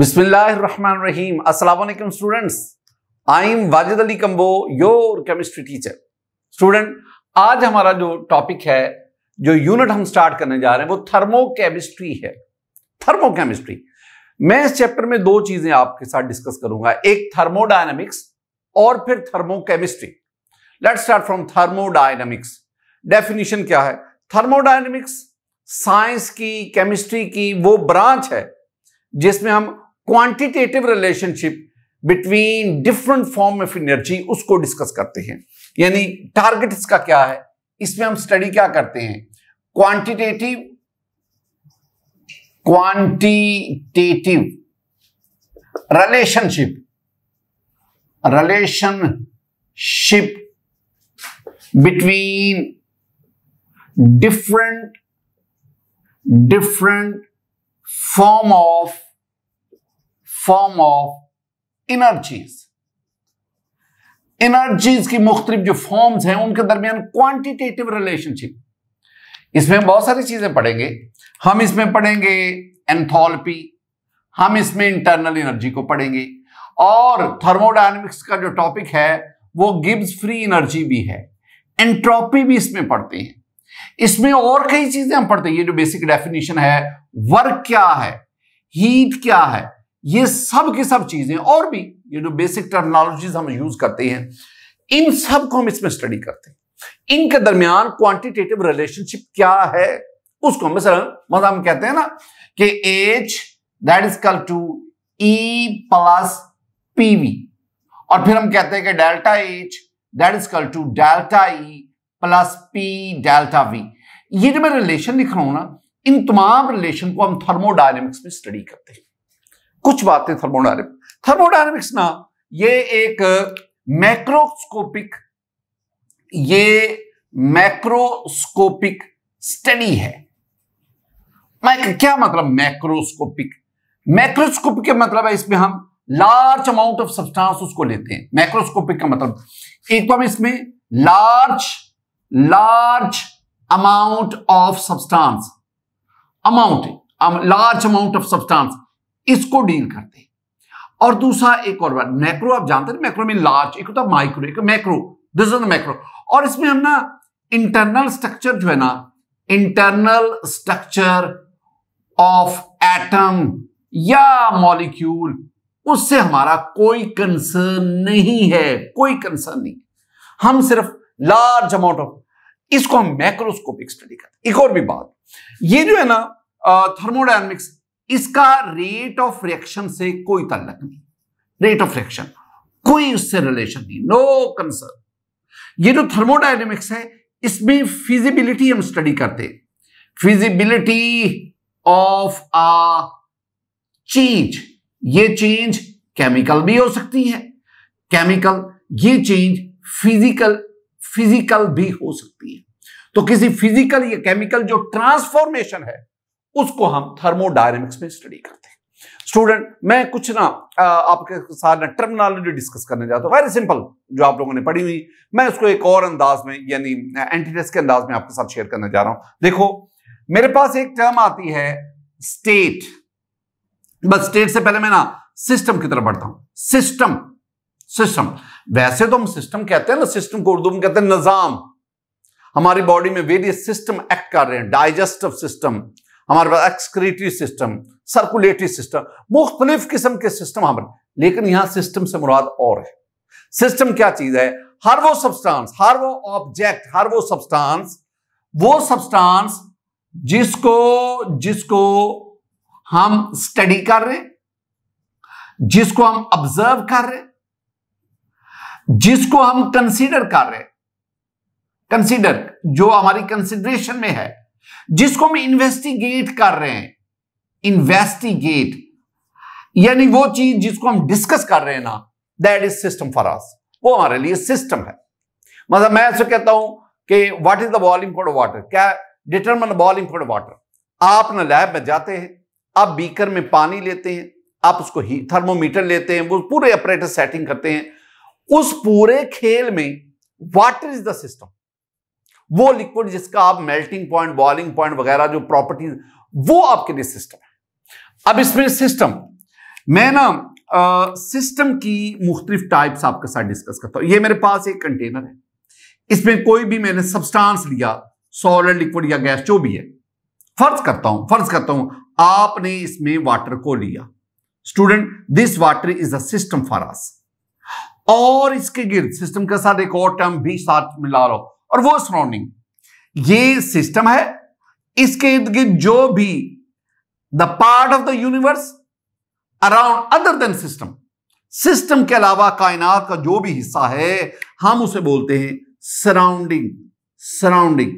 Bismillahirrahmanirrahim. Assalamualaikum students I am Wajid Ali Kamboh your chemistry teacher student आज हमारा जो टॉपिक है जो यूनिट हम स्टार्ट करने जा रहे हैं वो थर्मोकेमिस्ट्री है थर्मोकेमिस्ट्री मैं इस चैप्टर में दो चीजें आपके साथ डिस्कस करूंगा एक थर्मोडायनेमिक्स और फिर thermochemistry let start from thermodynamics definition क्या है थर्मोडायनेमिक्स साइंस की केमिस्ट्री की वो ब्रांच है जिसमें हम quantitative relationship between different form of energy उसको डिस्कस करते हैं यानी टारगेट इसका क्या है इसमें हम स्टडी क्या करते हैं quantitative quantitative relationship relationship between different different form of form of energies energies की मुख्तलिफ जो फॉर्म्स हैं उनके दरमियान क्वांटिटेटिव रिलेशनशिप इसमें बहुत सारी चीजें पढ़ेंगे हम इसमें पढ़ेंगे एंथोलपी हम इसमें इंटरनल एनर्जी को पढ़ेंगे और थर्मोडायनेमिक्स का जो टॉपिक है वो गिब्स फ्री एनर्जी भी है एंट्रोपी भी इसमें पढ़ते हैं इसमें और कई चीजें हम पढ़ते हैं ये जो बेसिक डेफिनेशन है वर्क क्या है हीट क्या है ये सब की सब चीजें और भी ये जो बेसिक टर्मनोलॉजीज हम यूज करते हैं इन सब को हम इसमें स्टडी करते हैं इनके दरमियान क्वांटिटेटिव रिलेशनशिप क्या है उसको मसलन मतलब हम कहते हैं ना कि H that is equal to E plus PV और फिर हम कहते हैं कि delta H that is equal to delta E plus P delta V ये जो मैं रिलेशन लिख रहा हूं ना इन तमाम रिलेशन को हम थर्मोडायनेमिक्स में स्टडी करते हैं कुछ बातें थर्मोडायनेमिक्स थर्मोडायनेमिक्स ना ये एक मैक्रोस्कोपिक ये मैक्रोस्कोपिक स्टडी है मैं क्या मतलब मैक्रोस्कोपिक मैक्रोस्कोपिक का मतलब है इसमें हम लार्ज अमाउंट ऑफ सब्सटेंस उसको लेते हैं मैक्रोस्कोपिक का मतलब एक तो हम इसमें large large amount of substance amount large amount of substance इसको डील करते हैं और दूसरा एक और बात मैक्रो आप जानते हैं मैक्रो में लार्ज एक होता माइक्रो एक मैक्रो दिस इज मैक्रो और इसमें हम ना इंटरनल स्ट्रक्चर जो है ना इंटरनल स्ट्रक्चर ऑफ एटम या मॉलिक्यूल उससे हमारा कोई कंसर्न नहीं है कोई कंसर्न नहीं हम सिर्फ लार्ज अमाउंट ऑफ इसको हम मैक्रोस्कोपिक स्टडी करते एक और भी बात ये जो है ना थर्मोडायनमिक्स इसका रेट ऑफ रिएक्शन से कोई तल्लक नहीं रेट ऑफ रिएक्शन कोई उससे रिलेशन नहीं नो कंसर्न ये जो थर्मोडायनेमिक्स है इसमें फिजिबिलिटी हम स्टडी करते हैं फिजिबिलिटी ऑफ आ चेंज ये चेंज केमिकल भी हो सकती है केमिकल ये चेंज फिजिकल फिजिकल भी हो सकती है तो किसी फिजिकल या केमिकल जो ट्रांसफॉर्मेशन है उसको हम थर्मोडायनेमिक्स में स्टडी करते हैं स्टूडेंट मैं कुछ ना आपके साथ ना टर्मिनोलॉजी डिस्कस करने जाता हूं वेरी सिंपल जो आप लोगों ने पढ़ी हुई मैं उसको एक और अंदाज में यानी एंटीटेस के अंदाज में आपके साथ शेयर करने जा रहा हूं देखो मेरे पास एक टर्म आती है स्टेट बस स्टेट से पहले मैं ना सिस्टम की तरफ बढ़ता हूं सिस्टम सिस्टम वैसे तो हम सिस्टम कहते हैं ना सिस्टम को उर्दू में कहते हैं निजाम हमारी बॉडी में वेरियस सिस्टम एक्ट कर रहे हैं डाइजेस्टिव सिस्टम हमारे पास एक्सक्रीटरी सिस्टम सर्कुलेटरी सिस्टम मुख्तलिफ किस्म के सिस्टम हमारे लेकिन यहां सिस्टम से मुराद और है सिस्टम क्या चीज है हर वो सब्सटेंस हर वो ऑब्जेक्ट हर वो सब्सटेंस वो सब्सटेंस जिसको जिसको हम स्टडी कर रहे हैं जिसको हम ऑब्जर्व कर रहे जिसको हम कंसीडर कर रहे कंसीडर जो हमारी कंसिडरेशन में है जिसको हम इन्वेस्टिगेट कर रहे हैं इन्वेस्टिगेट यानी वो चीज जिसको हम डिस्कस कर रहे हैं ना that is system for us वो हमारे लिए सिस्टम है मतलब मैं ऐसे कहता हूं कि what is the boiling for water क्या डिटरमन बॉलिंग फॉर वाटर आप ना लैब में जाते हैं आप बीकर में पानी लेते हैं आप उसको ही थर्मोमीटर लेते हैं वो पूरे ऑपरेटर सेटिंग करते हैं उस पूरे खेल में वाटर इज द सिस्टम वो लिक्विड जिसका आप मेल्टिंग पॉइंट बॉइलिंग पॉइंट वगैरह जो प्रॉपर्टीज वो आपके लिए सिस्टम है अब इसमें सिस्टम मैं ना सिस्टम की मुख्तलिफ टाइप्स आपके साथ डिस्कस करता हूं ये मेरे पास एक कंटेनर है इसमें कोई भी मैंने सब्सटांस लिया सॉलिड लिक्विड या गैस जो भी है फर्ज करता हूं फर्ज करता हूं आपने इसमें वाटर को लिया student this water is a system for us और इसके गिर्द सिस्टम के साथ एक और टर्म भी साथ मिला रहा हूं और वो सराउंडिंग ये सिस्टम है इसके इर्द गिर्द जो भी the part of the universe around other than system system के अलावा कायनात का जो भी हिस्सा है हम उसे बोलते हैं सराउंडिंग सराउंडिंग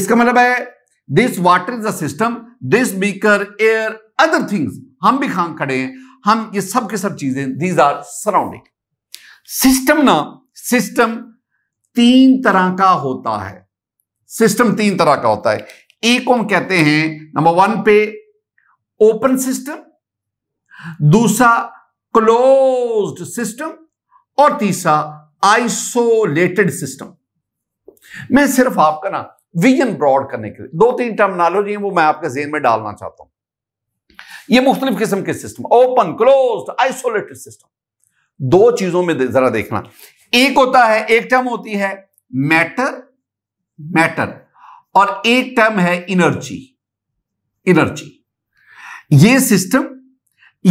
इसका मतलब है this water is a system this beaker air other things हम भी खां खड़े हैं हम ये सब के सब चीजें दीज आर सराउंडिंग सिस्टम ना सिस्टम तीन तरह का होता है सिस्टम तीन तरह का होता है एक को हम कहते हैं नंबर वन पे ओपन सिस्टम दूसरा क्लोज्ड सिस्टम और तीसरा आइसोलेटेड सिस्टम मैं सिर्फ आपका ना विजन ब्रॉड करने के लिए दो तीन टर्मिनोलॉजी है वो मैं आपके जेन में डालना चाहता हूं ये मुख्तलिफ किस्म के system open close isolated system दो चीजों में जरा देखना एक होता है एक टर्म होती है मैटर मैटर और एक टर्म है इनर्जी इनर्जी ये सिस्टम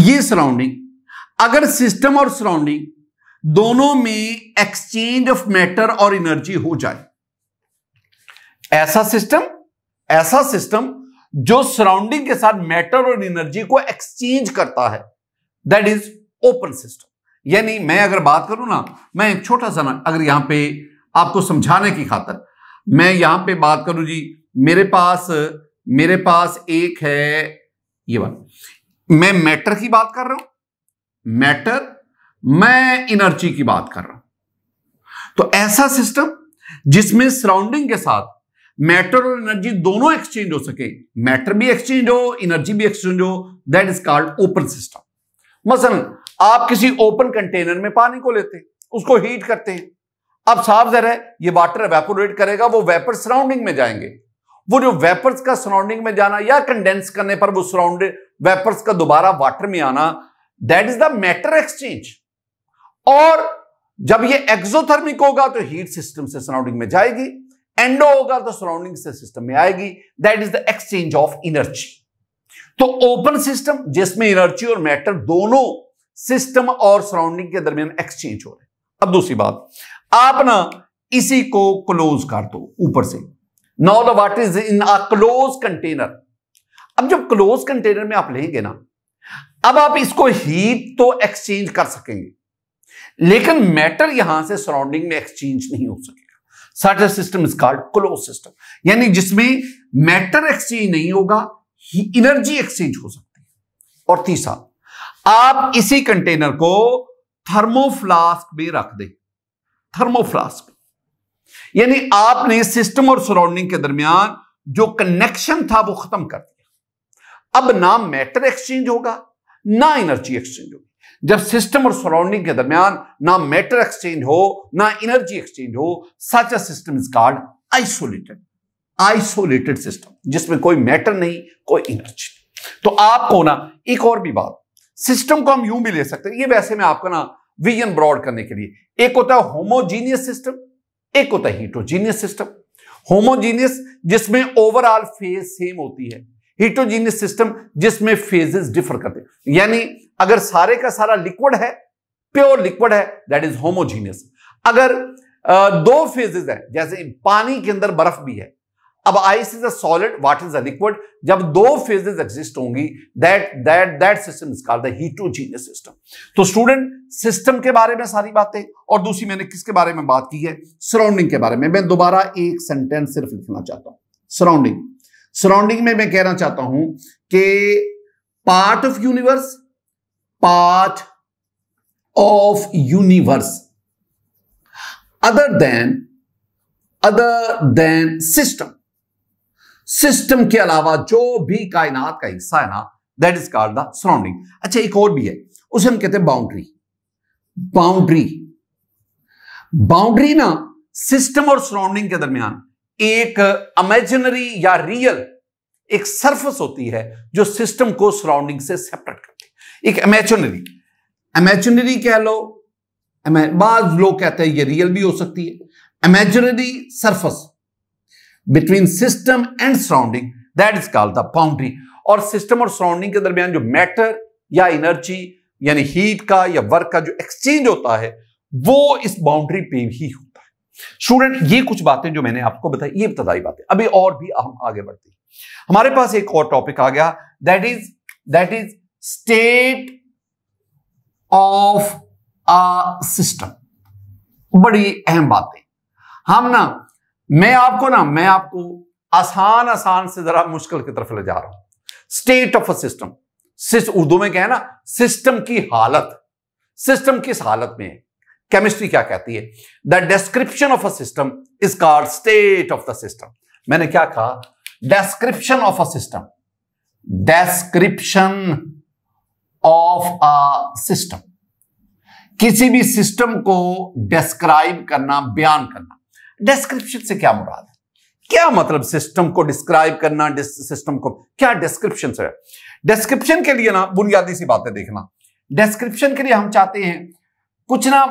ये सराउंडिंग अगर सिस्टम और सराउंडिंग दोनों में एक्सचेंज ऑफ मैटर और एनर्जी हो जाए ऐसा सिस्टम ऐसा सिस्टम जो सराउंडिंग के साथ मैटर और एनर्जी को एक्सचेंज करता है दैट इज ओपन सिस्टम यानी मैं अगर बात करूं ना मैं एक छोटा सा ना अगर यहां पे आपको समझाने की खातर मैं यहां पे बात करूं जी मेरे पास मेरे पास एक है ये बात मैं मैटर की बात कर रहा हूं मैटर मैं इनर्जी की बात कर रहा हूं तो ऐसा सिस्टम जिसमें सराउंडिंग के साथ मैटर और एनर्जी दोनों एक्सचेंज हो सके मैटर भी एक्सचेंज हो एनर्जी भी एक्सचेंज हो that is called open system मसलन आप किसी ओपन कंटेनर में पानी को लेते हैं उसको हीट करते हैं अब साफ जहर है ये वाटर वेपोरेट करेगा वो वेपर सराउंडिंग में जाएंगे वो जो वेपर्स का सराउंडिंग में जाना या कंडेंस करने पर वो सराउंड वेपर्स का दोबारा वाटर में आना that is the matter exchange और जब ये एक्सोथर्मिक होगा तो हीट सिस्टम से सराउंडिंग में जाएगी एंडो होगा तो सराउंडिंग से सिस्टम में आएगी that is the exchange of energy तो ओपन सिस्टम जिसमें इनर्जी और मैटर दोनों सिस्टम और सराउंडिंग के दरमियान एक्सचेंज हो रहे अब दूसरी बात आप ना इसी को क्लोज कर दो ऊपर से now the water is in a close container अब जब क्लोज कंटेनर में आप लेंगे ना अब आप इसको हीट तो एक्सचेंज कर सकेंगे लेकिन मैटर यहां से सराउंडिंग में एक्सचेंज नहीं हो सकेगा साटर system is called close system यानी जिसमें मैटर एक्सचेंज नहीं होगा एनर्जी एक्सचेंज हो सकती है और तीसरा आप इसी कंटेनर को थर्मोफ्लास्क में रख दें थर्मोफ्लास्क यानी आपने सिस्टम और सराउंडिंग के दरमियान जो कनेक्शन था वो खत्म कर दिया अब ना मैटर एक्सचेंज होगा ना एनर्जी एक्सचेंज होगी जब सिस्टम और सराउंडिंग के दरमियान ना मैटर एक्सचेंज हो ना एनर्जी एक्सचेंज हो such a system is called isolated isolated system जिसमें कोई मैटर नहीं कोई एनर्जी तो आपको ना एक और भी बात सिस्टम को हम यूं भी ले सकते हैं ये वैसे में आपका ना विजन ब्रॉड करने के लिए एक होता है होमोजीनियस सिस्टम एक होता है हीटोजीनियस सिस्टम होमोजीनियस जिसमें ओवरऑल फेज सेम होती है हीटोजीनियस सिस्टम जिसमें फेजेस डिफर करते हैं यानी अगर सारे का सारा लिक्विड है प्योर लिक्विड है दैट इज होमोजीनियस अगर दो फेजेस है जैसे पानी के अंदर बर्फ भी है अब ice is a solid what is a liquid जब दो फेजेस एग्जिस्ट होंगी that that that system is called the heterogeneous system तो स्टूडेंट सिस्टम के बारे में सारी बातें और दूसरी मैंने किसके बारे में बात की है सराउंडिंग के बारे में मैं दोबारा एक सेंटेंस सिर्फ लिखना चाहता हूं सराउंडिंग सराउंडिंग में मैं कहना चाहता हूं कि part of universe part of universe other than other than system system के अलावा जो भी कायनात का हिस्सा है ना that is called the surrounding अच्छा एक और भी है उसे हम कहते हैं बाउंड्री बाउंड्री बाउंड्री ना सिस्टम और सराउंडिंग के दरमियान एक अमेजनरी या रियल एक सरफेस होती है जो सिस्टम को सराउंडिंग से सेपरेट करती है एक अमेजनरी इमेजनरी कह लो बाज लोग कहते हैं ये रियल भी हो सकती है imaginary surface between system and surrounding that is called the boundary और सिस्टम और सराउंडिंग के दरमियान जो मैटर या एनर्जी यानी हीट का या वर्क का जो एक्सचेंज होता है वो इस बाउंड्री पे ही होता है स्टूडेंट ये कुछ बातें जो मैंने आपको बताई ये बताई बातें अभी और भी हम आगे बढ़ते हैं हमारे पास एक और टॉपिक आ गया that is that is state of a system बड़ी अहम बातें हम ना मैं आपको ना मैं आपको आसान आसान से जरा मुश्किल की तरफ ले जा रहा हूं state of a system Urdu में क्या है ना सिस्टम की हालत सिस्टम किस हालत में है केमिस्ट्री क्या कहती है the description of a system is called state of the system मैंने क्या कहा description of a system description of a system किसी भी सिस्टम को डिस्क्राइब करना बयान करना डिस्क्रिप्शन से क्या मुराद है क्या मतलब सिस्टम को डिस्क्राइब करना सिस्टम को क्या डिस्क्रिप्शन से डिस्क्रिप्शन के लिए ना बुनियादी सी बातें देखना डिस्क्रिप्शन के लिए हम चाहते हैं कुछ ना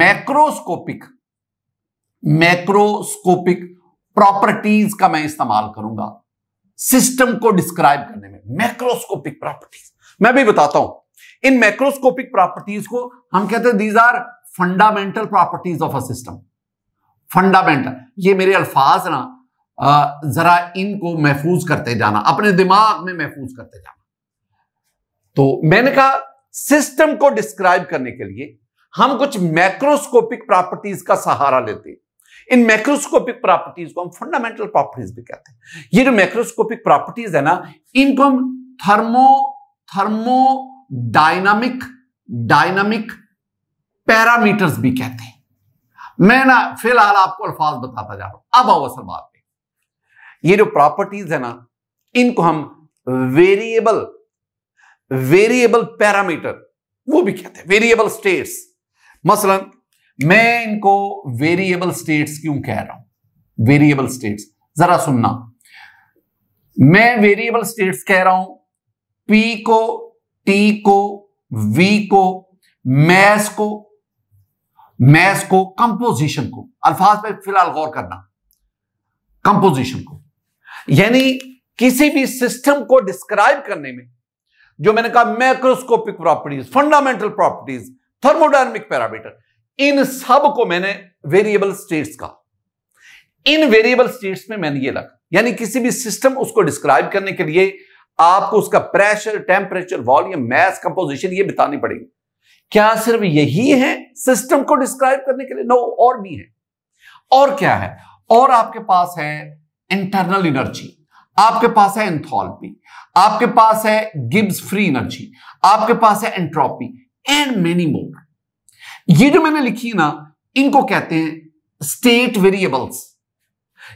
मैक्रोस्कोपिक मैक्रोस्कोपिक प्रॉपर्टीज का मैं इस्तेमाल करूंगा सिस्टम को डिस्क्राइब करने में मैक्रोस्कोपिक प्रॉपर्टीज मैं भी बताता हूं इन मैक्रोस्कोपिक प्रॉपर्टीज को हम कहते हैं these are fundamental properties of a system fundamental ये मेरे अल्फाज ना जरा इनको महफूज करते जाना अपने दिमाग में महफूज करते जाना तो मैंने कहा सिस्टम को डिस्क्राइब करने के लिए हम कुछ मैक्रोस्कोपिक प्रॉपर्टीज का सहारा लेते हैं इन मैक्रोस्कोपिक प्रॉपर्टीज को हम फंडामेंटल प्रॉपर्टीज भी कहते हैं ये जो मैक्रोस्कोपिक प्रॉपर्टीज है ना इनको हम thermo thermo dynamic dynamic parameters भी कहते हैं मैं ना फिलहाल आपको अल्फाज बताता जा रहा हूं अब आओ असल बात पे ये जो प्रॉपर्टीज है ना इनको हम वेरिएबल वेरिएबल पैरामीटर वो भी कहते हैं वेरिएबल स्टेट्स मसलन मैं इनको वेरिएबल स्टेट्स क्यों कह रहा हूं वेरिएबल स्टेट्स जरा सुनना मैं वेरिएबल स्टेट्स कह रहा हूं पी को टी को वी को मैस को मैस को कंपोजिशन को अल्फाज में फिलहाल गौर करना कंपोजिशन को यानी किसी भी सिस्टम को डिस्क्राइब करने में जो मैंने कहा macroscopic properties fundamental properties thermodynamic parameter इन सब को मैंने वेरिएबल स्टेट्स का इन वेरिएबल स्टेट्स में मैंने ये लगा यानी किसी भी सिस्टम उसको डिस्क्राइब करने के लिए आपको उसका pressure temperature volume mass composition ये बतानी पड़ेगी क्या सिर्फ यही है सिस्टम को डिस्क्राइब करने के लिए नो और भी है और क्या है और आपके पास है इंटरनल एनर्जी आपके पास है एंथोल्पी आपके पास है गिब्स फ्री एनर्जी आपके पास है एंट्रोपी एंड मेनी मोर ये जो मैंने लिखी ना इनको कहते हैं स्टेट वेरिएबल्स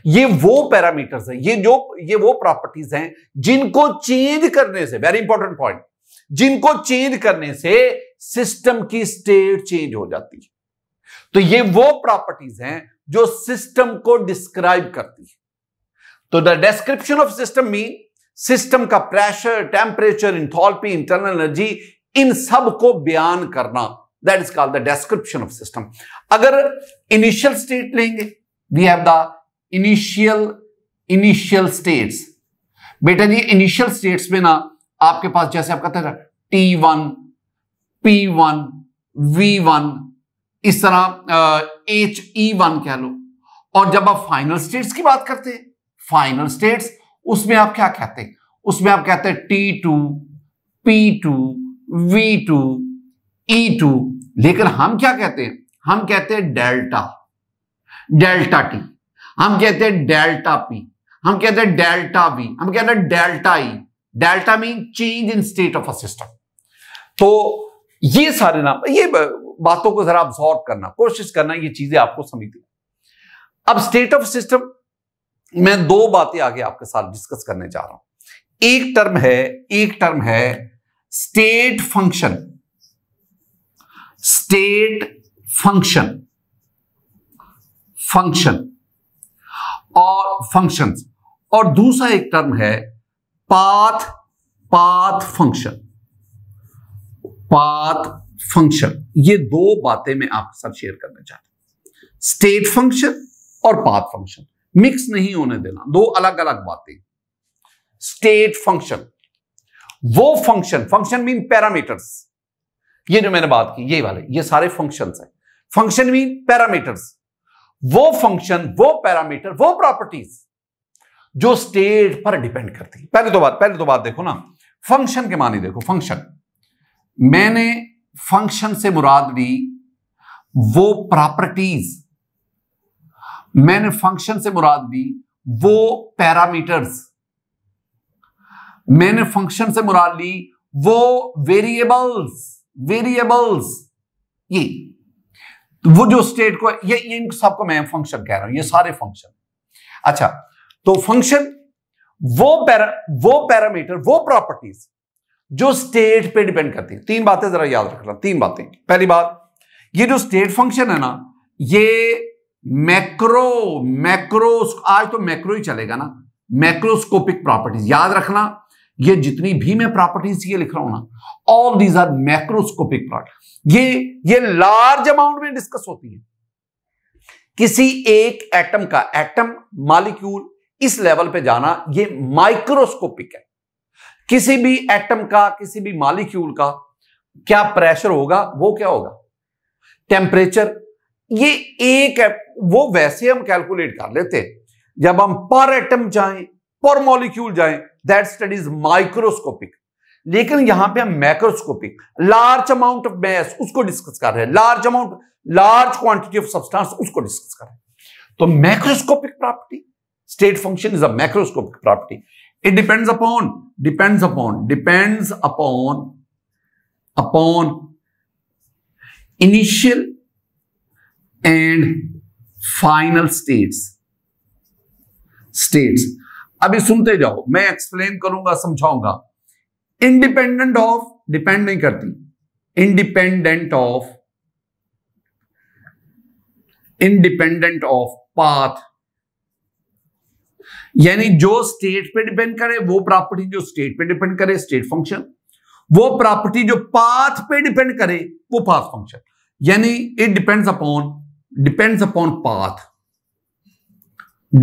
ये वो पैरामीटर्स हैं ये जो ये वो प्रॉपर्टीज हैं जिनको चेंज करने से वेरी इंपॉर्टेंट पॉइंट जिनको चेंज करने से सिस्टम की स्टेट चेंज हो जाती है तो ये वो प्रॉपर्टीज हैं जो सिस्टम को डिस्क्राइब करती है तो the description of system mean system का pressure temperature enthalpy internal energy इन सब को बयान करना that is called the description of system अगर इनिशियल स्टेट लेंगे we have the initial initial states बेटा जी इनिशियल स्टेट्स में ना आपके पास जैसे आप कहते हैं T one P one V one इस तरह एच ई वन कह लो और जब आप फाइनल स्टेट्स की बात करते हैं फाइनल स्टेट्स उसमें आप क्या कहते हैं उसमें आप कहते हैं T two P two V two E two लेकिन हम क्या कहते हैं हम कहते हैं डेल्टा डेल्टा टी हम कहते हैं डेल्टा पी हम कहते हैं डेल्टा बी हम कहते हैं delta E delta mean change in state of a system तो ये सारे नाम ये बातों को जरा ऑब्जॉर्व करना कोशिश करना ये चीजें आपको समझती अब स्टेट ऑफ सिस्टम मैं दो बातें आगे आपके साथ डिस्कस करने जा रहा हूं एक टर्म है एक टर्म है state function state function function और फंक्शंस और दूसरा एक टर्म है path path function path function ये दो बातें मैं आपके साथ शेयर करना चाहता हूं स्टेट फंक्शन और पाथ फंक्शन मिक्स नहीं होने देना दो अलग अलग बातें स्टेट फंक्शन वो फंक्शन फंक्शन मीन पैरामीटर्स ये जो मैंने बात की ये वाले ये सारे फंक्शन है फंक्शन मीन पैरामीटर्स वो फंक्शन वो पैरामीटर वो प्रॉपर्टीज जो स्टेट पर डिपेंड करती है पहले तो बात पहले तो बात देखो ना फंक्शन के माने देखो फंक्शन मैंने फंक्शन से मुराद ली वो प्रॉपर्टीज मैंने फंक्शन से मुराद ली वो पैरामीटर्स मैंने फंक्शन से मुराद ली वो वेरिएबल्स वेरिएबल्स ये तो वो जो स्टेट को ये इन सबको मैं फंक्शन कह रहा हूं ये सारे फंक्शन अच्छा तो फंक्शन वो पैरा वो पैरामीटर वो प्रॉपर्टीज जो स्टेट पे डिपेंड करती है तीन बातें जरा याद रखना तीन बातें पहली बात ये जो स्टेट फंक्शन है ना ये मैक्रो मैक्रो आज तो मैक्रो ही चलेगा ना मैक्रोस्कोपिक प्रॉपर्टीज याद रखना ये जितनी भी मैं प्रॉपर्टीज ये लिख रहा हूं ना all these are macroscopic property ये ये लार्ज अमाउंट में डिस्कस होती है किसी एक एटम का एटम मालिक्यूल इस लेवल पे जाना ये माइक्रोस्कोपिक है किसी भी एटम का किसी भी मालिक्यूल का क्या प्रेशर होगा वो क्या होगा टेम्परेचर ये एक वो वैसे हम कैलकुलेट कर लेते हैं जब हम पर एटम जाएं पर मॉलिक्यूल जाएं दैट स्टडीज माइक्रोस्कोपिक लेकिन यहां पे हम macroscopic large amount of mass उसको डिस्कस कर रहे हैं large amount large quantity of substance उसको डिस्कस कर रहे हैं तो macroscopic property state function is a macroscopic property it depends upon depends upon depends upon upon initial and final states states अभी सुनते जाओ मैं एक्सप्लेन करूंगा समझाऊंगा इंडिपेंडेंट ऑफ डिपेंड नहीं करती independent of independent of path यानी जो स्टेट पे डिपेंड करे वो प्रॉपर्टी जो स्टेट पे डिपेंड करे स्टेट फंक्शन वो प्रॉपर्टी जो पाथ पे डिपेंड करे वो पाथ फंक्शन यानी it depends upon depends upon path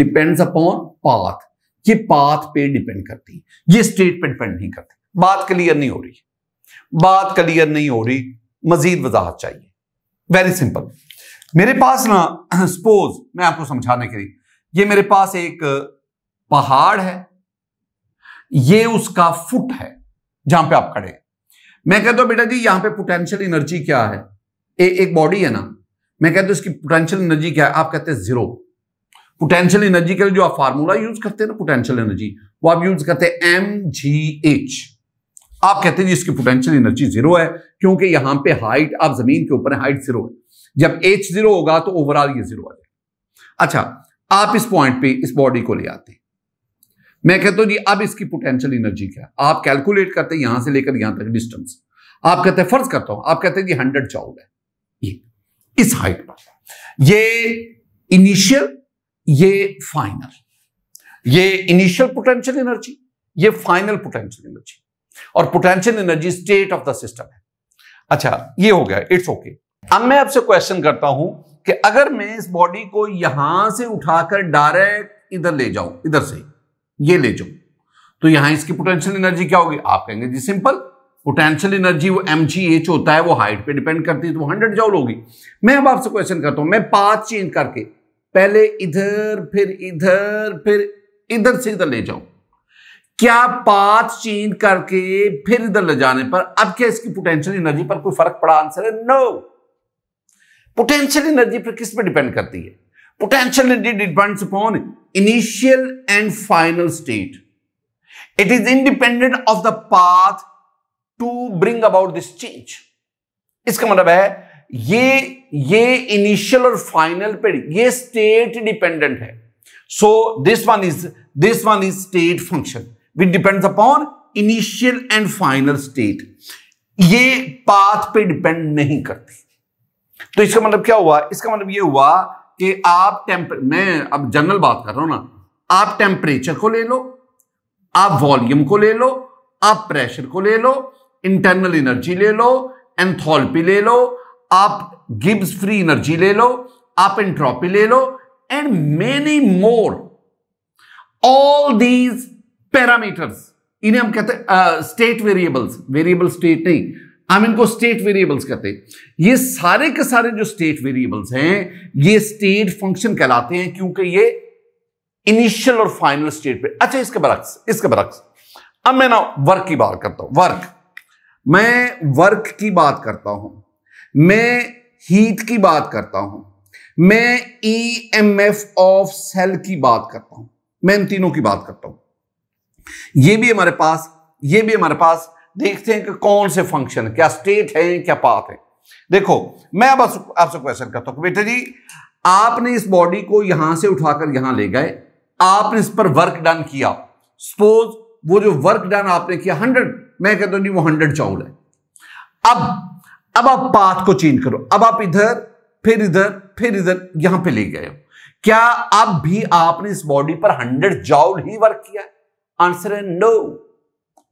depends upon path ये पाथ पे डिपेंड करती है ये स्टेट पे डिपेंड नहीं करती बात क्लियर नहीं हो रही बात क्लियर नहीं हो रही मजीद वजाहत चाहिए वेरी सिंपल मेरे पास ना सपोज मैं आपको समझाने के लिए ये मेरे पास एक पहाड़ है ये उसका फुट है जहां पे आप खड़े मैं कहता हूं बेटा जी यहां पे पोटेंशियल एनर्जी क्या है ए, एक बॉडी है ना मैं कहता हूं इसकी पोटेंशियल एनर्जी क्या है आप कहते हैं जीरो पोटेंशियल एनर्जी के लिए जो आप फार्मूला यूज करते हैं ना पोटेंशियल एनर्जी वो आप यूज करते हैं एम जी एच आप कहते हैं जी इसकी पोटेंशियल एनर्जी जीरो है क्योंकि यहां पे हाइट आप जमीन के ऊपर हाइट जीरो है जब एच जीरो होगा तो ओवरऑल ये जीरो आ जाएगा अच्छा आप इस पॉइंट पे इस बॉडी को ले आते हैं मैं कहता हूं जी अब इसकी पोटेंशियल एनर्जी क्या है आप कैलकुलेट करते हैं यहां से लेकर यहां तक डिस्टेंस आप कहते हैं फर्ज करता हूं आप कहते हैं जी हंड्रेड चाउल है ये इस हाइट पर ये इनिशियल ये फाइनल ये इनिशियल पोटेंशियल एनर्जी ये फाइनल पोटेंशियल एनर्जी और potential energy state of the system है अच्छा ये हो गया इट्स ओके okay. अब मैं आपसे क्वेश्चन करता हूं कि अगर मैं इस बॉडी को यहां से उठाकर डायरेक्ट इधर ले जाऊं इधर से ये ले जाओ तो यहां इसकी पोटेंशियल एनर्जी क्या होगी आप कहेंगे जी सिंपल पोटेंशियल एनर्जी वो एम जी एच होता है वो हाइट पे डिपेंड करती है तो हंड्रेड जाओ होगी मैं अब आपसे क्वेश्चन करता हूं मैं पाथ चेंज करके पहले इधर फिर इधर फिर इधर से इधर ले जाऊं क्या पाथ चेंज करके फिर इधर ले जाने पर अब क्या इसकी पोटेंशियल एनर्जी पर कोई फर्क पड़ा आंसर है नो पोटेंशियल एनर्जी पर किस पर डिपेंड करती है Potential indeed depends upon initial and final state. It is independent of the path to bring about this change. इसका मतलब है ये ये इनिशियल और फाइनल पे ये स्टेट डिपेंडेंट है so this one is this one is state function which depends upon initial and final state ये पाथ पे डिपेंड नहीं करती तो इसका मतलब क्या हुआ इसका मतलब ये हुआ कि आप टेम्पर मैं अब जनरल बात कर रहा हूं ना आप टेम्परेचर को ले लो आप वॉल्यूम को ले लो आप प्रेशर को ले लो इंटरनल एनर्जी ले लो एंथोल्पी ले लो आप गिब्स फ्री एनर्जी ले लो आप एंट्रोपी ले लो and many more all these parameters इन्हें हम कहते हैं स्टेट वेरिएबल्स वेरिएबल स्टेट नहीं हम इनको स्टेट वेरिएबल्स कहते हैं ये सारे के सारे जो स्टेट वेरिएबल्स हैं ये स्टेट फंक्शन कहलाते हैं क्योंकि ये इनिशियल और फाइनल स्टेट पे अच्छा इसके बरक्स इसके बरक्स अब मैं ना वर्क की बात करता हूं वर्क मैं वर्क की बात करता हूं मैं हीट की बात करता हूं मैं E M F of cell की बात करता हूं मैं इन तीनों की बात करता हूं ये भी हमारे पास ये भी हमारे पास देखते हैं कि कौन से फंक्शन क्या स्टेट है क्या पाथ है देखो मैं बस आपसे क्वेश्चन करता हूं बेटा जी आपने इस बॉडी को यहां से उठाकर यहां ले गए आपने इस पर वर्क डन किया सपोज वो जो वर्क डन आपने किया हंड्रेड मैं कहता हूं वो हंड्रेड चाउल है अब अब आप पाथ को चेंज करो अब आप इधर फिर इधर फिर इधर यहां पे ले गए हो क्या अब भी आपने इस बॉडी पर हंड्रेड जाउल ही वर्क किया आंसर है नो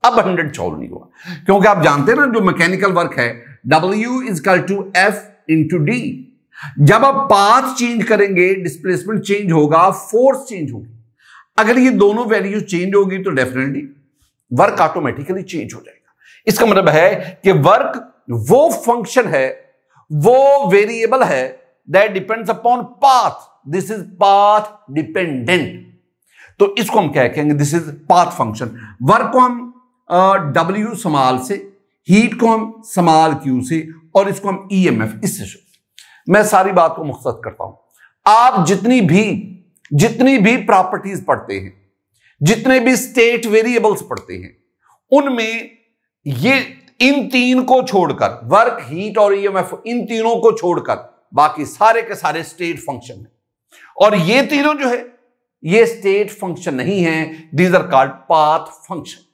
अब हंड्रेड सॉल्व नहीं हुआ क्योंकि आप जानते हैं ना जो मैकेनिकल वर्क है W is equal to F into D जब आप पाथ चेंज करेंगे डिस्प्लेसमेंट चेंज होगा फोर्स चेंज होगी अगर ये दोनों वैल्यू चेंज होगी तो डेफिनेटली वर्क ऑटोमेटिकली चेंज हो जाएगा इसका मतलब है कि वर्क वो फंक्शन है वो वेरिएबल है that depends upon path this is path dependent तो इसको हम क्या कहेंगे this is path function work को हम डब्ल्यू समाल से हीट को हम समाल क्यू से और इसको हम ई एम एफ इससे मैं सारी बात को मुख्त करता हूं आप जितनी भी जितनी भी प्रॉपर्टीज पढ़ते हैं जितने भी स्टेट वेरिएबल्स पढ़ते हैं उनमें ये इन तीन को छोड़कर वर्क हीट और ईएमएफ e इन तीनों को छोड़कर बाकी सारे के सारे स्टेट फंक्शन है और ये तीनों जो है ये स्टेट फंक्शन नहीं है दीज आर पाथ फंक्शन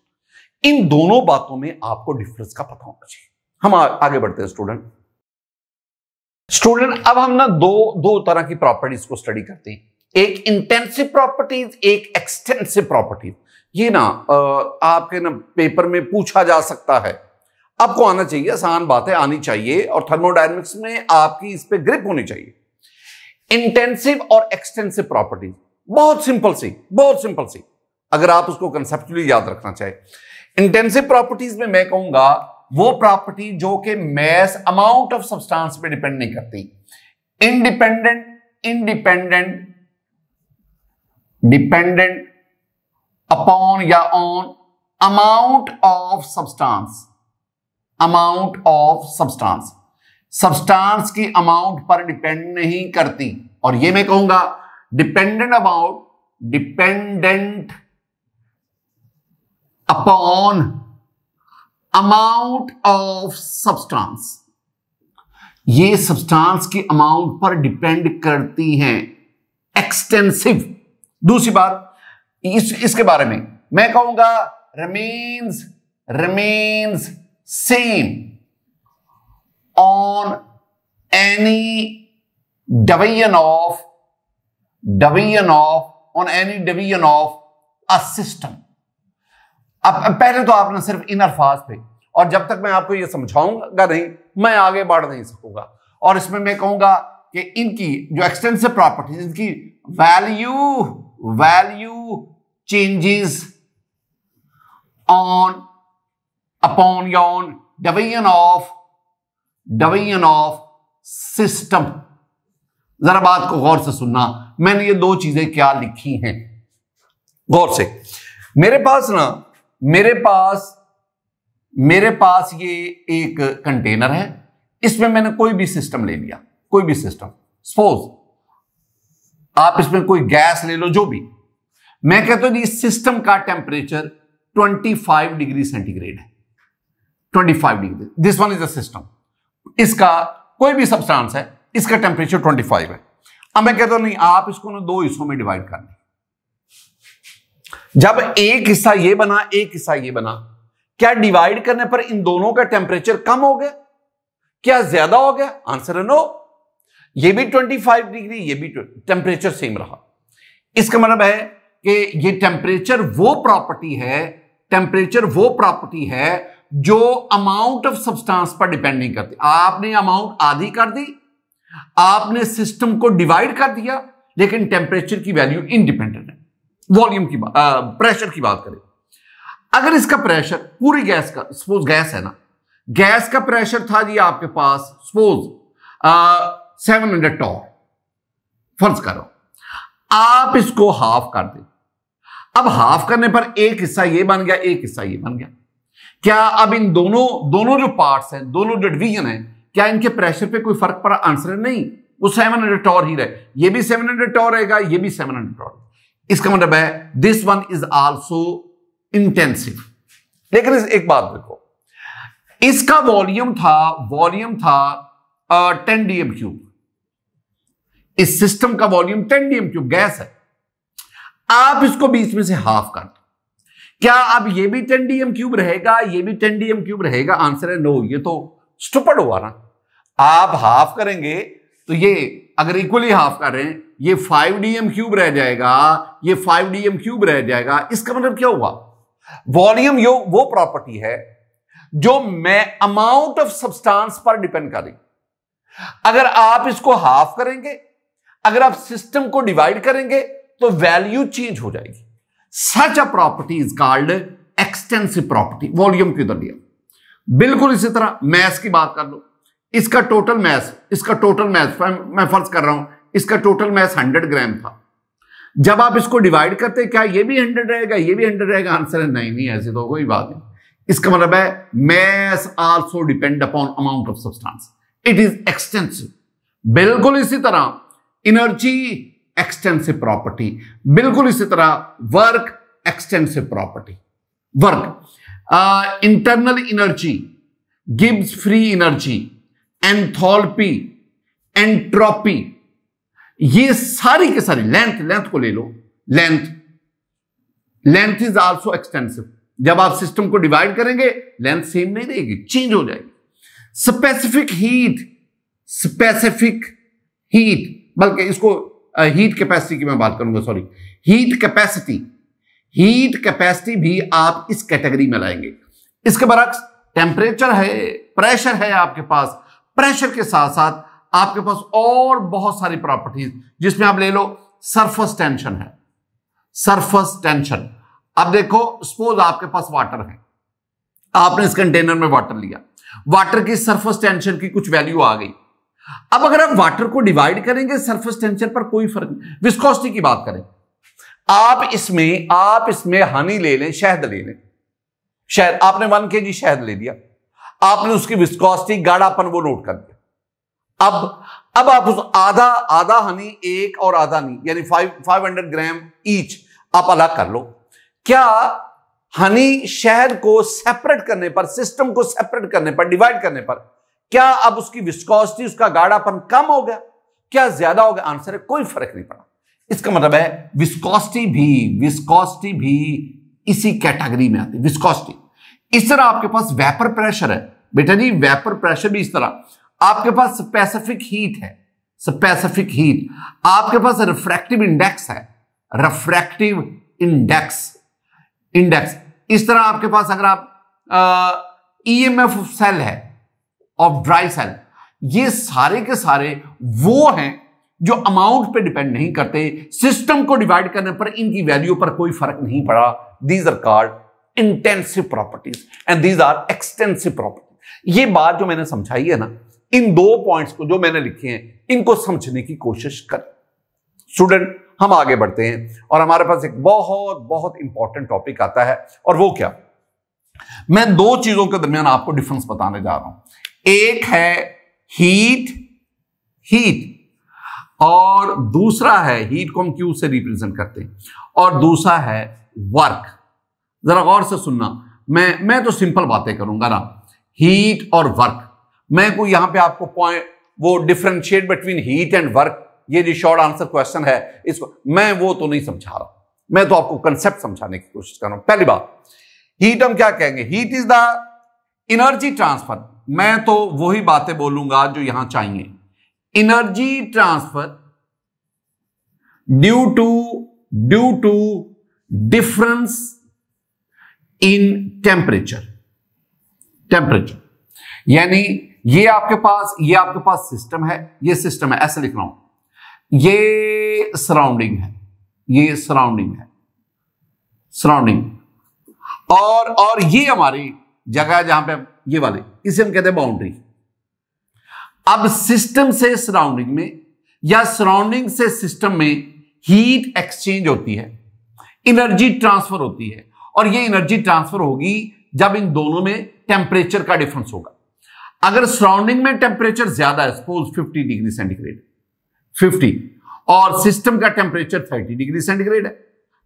इन दोनों बातों में आपको डिफरेंस का पता होना चाहिए हम आ, आगे बढ़ते हैं स्टूडेंट स्टूडेंट अब हम ना दो दो तरह की प्रॉपर्टीज को स्टडी करते हैं एक इंटेंसिव प्रॉपर्टीज एक एक्सटेंसिव प्रॉपर्टीज ये ना आपके ना पेपर में पूछा जा सकता है आपको आना चाहिए आसान बातें आनी चाहिए और थर्मोडायनेमिक्स में आपकी इस पर ग्रिप होनी चाहिए इंटेंसिव और एक्सटेंसिव प्रॉपर्टीज बहुत सिंपल सी बहुत सिंपल सी अगर आप उसको कंसेप्चुअली याद रखना चाहे इंटेंसिव प्रॉपर्टीज में मैं कहूंगा वो प्रॉपर्टी जो कि मैस अमाउंट ऑफ सब्सटेंस पे डिपेंड नहीं करती इंडिपेंडेंट इंडिपेंडेंट डिपेंडेंट अपॉन या on amount of substance amount of substance substance की अमाउंट पर डिपेंड नहीं करती और ये मैं कहूंगा dependent about dependent upon amount of substance ये सब्सटेंस की अमाउंट पर डिपेंड करती है एक्सटेंसिव दूसरी बात इस, इसके बारे में मैं कहूंगा remains remains same on any division of division of on any division of a system अब पहले तो आपने सिर्फ इन अल्फाज पे और जब तक मैं आपको ये समझाऊंगा नहीं मैं आगे बढ़ नहीं सकूंगा और इसमें मैं कहूंगा कि इनकी जो एक्सटेंसिव प्रॉपर्टीज इनकी value value changes on upon या on division of division of system जरा बात को गौर से सुनना मैंने ये दो चीजें क्या लिखी हैं गौर से मेरे पास ना मेरे पास मेरे पास ये एक कंटेनर है इसमें मैंने कोई भी सिस्टम ले लिया कोई भी सिस्टम सपोज आप इसमें कोई गैस ले लो जो भी मैं कहता हूं इस सिस्टम का टेम्परेचर 25 डिग्री सेंटीग्रेड है 25 degree this one is a system इसका कोई भी सब्सटेंस है इसका टेम्परेचर 25 है अब मैं कहता हूं नहीं आप इसको ना दो हिस्सों में डिवाइड कर लें जब एक हिस्सा ये बना एक हिस्सा ये बना क्या डिवाइड करने पर इन दोनों का टेम्परेचर कम हो गया क्या ज्यादा हो गया आंसर है नो ये भी 25 डिग्री ये भी टेम्परेचर सेम रहा इसका मतलब है कि ये टेम्परेचर वो प्रॉपर्टी है टेम्परेचर वो प्रॉपर्टी है जो अमाउंट ऑफ सब्सटेंस पर डिपेंड नहीं करती आपने अमाउंट आधी कर दी आपने सिस्टम को डिवाइड कर दिया लेकिन टेम्परेचर की वैल्यू इंडिपेंडेंट है वॉल्यूम की प्रेशर की बात करें अगर इसका प्रेशर पूरी गैस का सपोज गैस है ना गैस का प्रेशर था जी आपके पास सपोज सेवन हंड्रेड टॉ फर्ज करो आप इसको हाफ कर दे अब हाफ करने पर एक हिस्सा ये बन गया एक हिस्सा ये बन गया क्या अब इन दोनों दोनों जो पार्ट्स हैं दोनों जो डिवीजन है क्या इनके प्रेशर पे कोई फर्क पड़ा आंसर है नहीं वो सेवन हंड्रेड टॉर ही रहे ये भी सेवन हंड्रेड टॉर रहेगा ये भी सेवन हंड्रेड टॉर इसका मतलब है this one is also intensive लेकिन एक बात देखो इसका वॉल्यूम था वॉल्यूम था टेन डीएम क्यूब इस सिस्टम का volume ten dm cube gas है आप इसको बीच में से हाफ कर दो क्या अब ये भी टेन डीएम क्यूब रहेगा ये भी टेन डीएम क्यूब रहेगा आंसर है नो ये तो स्टुपड हुआ ना आप हाफ करेंगे तो ये अगर इक्वली हाफ कर रहे हैं ये फाइव डीएम क्यूब रह जाएगा ये फाइव डीएम क्यूब रह जाएगा इसका मतलब क्या हुआ वॉल्यूम यो वो प्रॉपर्टी है जो मैं अमाउंट ऑफ सब्सटेंस पर डिपेंड करें अगर आप इसको हाफ करेंगे अगर आप सिस्टम को डिवाइड करेंगे तो वैल्यू चेंज हो जाएगी such a property is called extensive property volume की उधर लिया बिल्कुल इसी तरह मैथ की बात कर लो इसका टोटल मैथ इसका टोटल मैथ मैं फर्ज कर रहा हूं इसका टोटल मैस हंड्रेड ग्राम था जब आप इसको डिवाइड करते क्या ये भी हंड्रेड रहेगा ये भी हंड्रेड रहेगा आंसर है नहीं नहीं ऐसे तो कोई बात नहीं इसका मतलब है mass also depend upon amount of substance it is extensive बिल्कुल इसी तरह इनर्जी एक्सटेंसिव प्रॉपर्टी बिल्कुल इसी तरह work extensive property work internal energy Gibbs free energy enthalpy entropy ये सारी के सारी लेंथ लेंथ को ले लो length length is also extensive जब आप सिस्टम को डिवाइड करेंगे लेंथ सेम नहीं रहेगी चेंज हो जाएगी स्पेसिफिक हीट स्पेसिफिक हीट बल्कि इसको हीट कैपेसिटी की मैं बात करूंगा sorry heat capacity heat capacity भी आप इस कैटेगरी में लाएंगे इसके बरक्स टेम्परेचर है प्रेशर है आपके पास प्रेशर के साथ साथ आपके पास और बहुत सारी प्रॉपर्टीज जिसमें आप ले लो सरफस टेंशन है सरफस टेंशन अब देखो सपोज आपके पास वाटर है आपने इस कंटेनर में वाटर लिया वाटर की सरफस टेंशन की कुछ वैल्यू आ गई अब अगर आप वाटर को डिवाइड करेंगे सरफेस टेंशन पर कोई फर्क नहीं विस्कोसिटी की बात करें आप इसमें आप इसमें हनी ले लें शहद ले लें शहद आपने वन के जी शहद ले लिया आपने उसकी विस्कोसिटी गाढ़ापन वो नोट कर दिया अब अब आप उस आधा आधा हनी एक और आधा नहीं यानी five five hundred gram each आप अलग कर लो क्या हनी शहद को सेपरेट करने पर सिस्टम को सेपरेट करने पर डिवाइड करने पर क्या अब उसकी विस्कोसिटी उसका गाढ़ापन कम हो गया क्या ज्यादा हो गया आंसर है कोई फर्क नहीं पड़ा इसका मतलब है विस्कोसिटी भी विस्कोसिटी भी इसी कैटेगरी में आती है विस्कोसिटी इस तरह आपके पास वेपर प्रेशर है बेटा जी वेपर प्रेशर भी इस तरह आपके पास स्पेसिफिक हीट है स्पेसिफिक हीट आपके पास रिफ्रैक्टिव इंडेक्स है रिफ्रैक्टिव इंडेक्स इंडेक्स इस तरह आपके पास अगर आप ई एम एफ सेल है ऑफ ड्राई सेल ये सारे के सारे वो हैं जो अमाउंट पे डिपेंड नहीं करते सिस्टम को डिवाइड करने पर इनकी वैल्यू पर कोई फर्क नहीं पड़ा these are called intensive properties and these are extensive properties ये बात जो मैंने समझाई है ना इन दो पॉइंट्स को जो मैंने लिखे हैं इनको समझने की कोशिश करें स्टूडेंट हम आगे बढ़ते हैं और हमारे पास एक बहुत बहुत इंपॉर्टेंट टॉपिक आता है और वो क्या मैं दो चीजों के दरमियान आपको डिफरेंस बताने जा रहा हूं एक है हीट हीट और दूसरा है हीट को हम क्यू से रिप्रेजेंट करते हैं और दूसरा है वर्क जरा गौर से सुनना मैं मैं तो सिंपल बातें करूंगा ना हीट और वर्क मैं को यहां पे आपको पॉइंट वो differentiate between heat and work ये जो शॉर्ट आंसर क्वेश्चन है इसको मैं वो तो नहीं समझा रहा मैं तो आपको कंसेप्ट समझाने की कोशिश कर रहा हूं पहली बात हीट हम क्या कहेंगे heat is the energy transfer मैं तो वही बातें बोलूंगा जो यहां चाहिए energy transfer due to due to difference in temperature temperature यानी ये आपके पास ये आपके पास सिस्टम है ये सिस्टम है ऐसे लिख रहा हूं ये सराउंडिंग है ये सराउंडिंग है सराउंडिंग और और ये हमारी जगह है जहां पे ये वाले इसे हम कहते हैं बाउंड्री अब सिस्टम से सराउंडिंग में या सराउंडिंग से सिस्टम में हीट एक्सचेंज होती है एनर्जी ट्रांसफर होती है और ये एनर्जी ट्रांसफर होगी जब इन दोनों में टेम्परेचर का डिफरेंस होगा अगर सराउंडिंग में टेम्परेचर ज्यादा है सपोज 50 डिग्री सेंटीग्रेड 50 और सिस्टम का टेम्परेचर 30 डिग्री सेंटीग्रेड है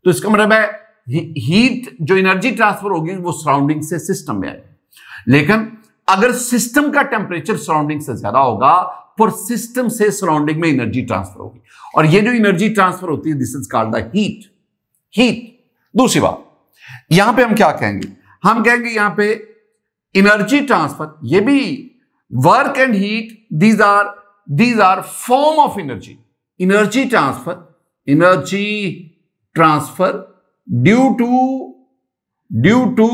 तो इसका मतलब है हीट जो एनर्जी ट्रांसफर होगी वो सराउंडिंग से सिस्टम में आएगी लेकिन अगर सिस्टम का टेम्परेचर सराउंडिंग से ज्यादा होगा पर सिस्टम से सराउंडिंग में एनर्जी ट्रांसफर होगी और ये जो एनर्जी ट्रांसफर होती है this is called the heat heat दूसरी बात यहां पे हम क्या कहेंगे हम कहेंगे यहां पे इनर्जी ट्रांसफर ये भी work and heat these are these are form of energy energy transfer energy transfer due to due to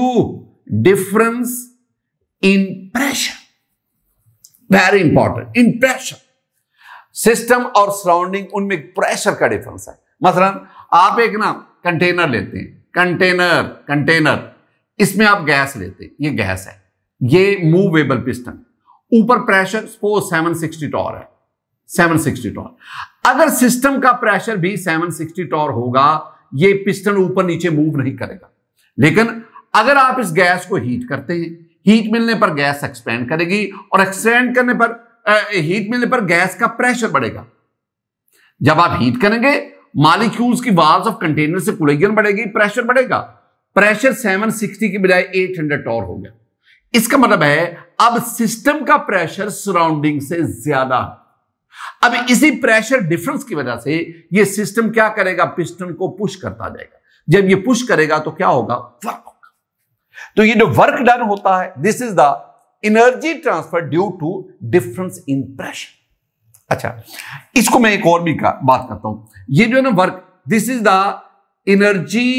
difference in pressure very important in pressure system और सराउंडिंग उनमें प्रेशर का डिफरेंस है मतलब आप एक ना कंटेनर लेते हैं कंटेनर कंटेनर इसमें आप गैस लेते हैं ये गैस है ये मूवेबल पिस्टन ऊपर प्रेशर सपोज 760 टॉर है 760 टॉर अगर सिस्टम का प्रेशर भी 760 टॉर होगा ये पिस्टन ऊपर नीचे मूव नहीं करेगा लेकिन अगर आप इस गैस को हीट करते हैं हीट मिलने पर गैस एक्सपेंड करेगी और एक्सपेंड करने पर हीट मिलने पर गैस का प्रेशर बढ़ेगा जब आप हीट करेंगे मालिक्यूल्स की वाल्स ऑफ कंटेनर से कुलेगन बढ़ेगी प्रेशर बढ़ेगा प्रेशर 760 की बजाय 800 टॉर हो गया इसका मतलब है अब सिस्टम का प्रेशर सराउंडिंग से ज्यादा अब इसी प्रेशर डिफरेंस की वजह से ये सिस्टम क्या करेगा पिस्टन को पुश करता जाएगा जब ये पुश करेगा तो क्या होगा वर्क होगा तो ये जो वर्क डन होता है this is the energy transfer due to difference in pressure अच्छा इसको मैं एक और भी का, बात करता हूं ये जो है ना work this is the energy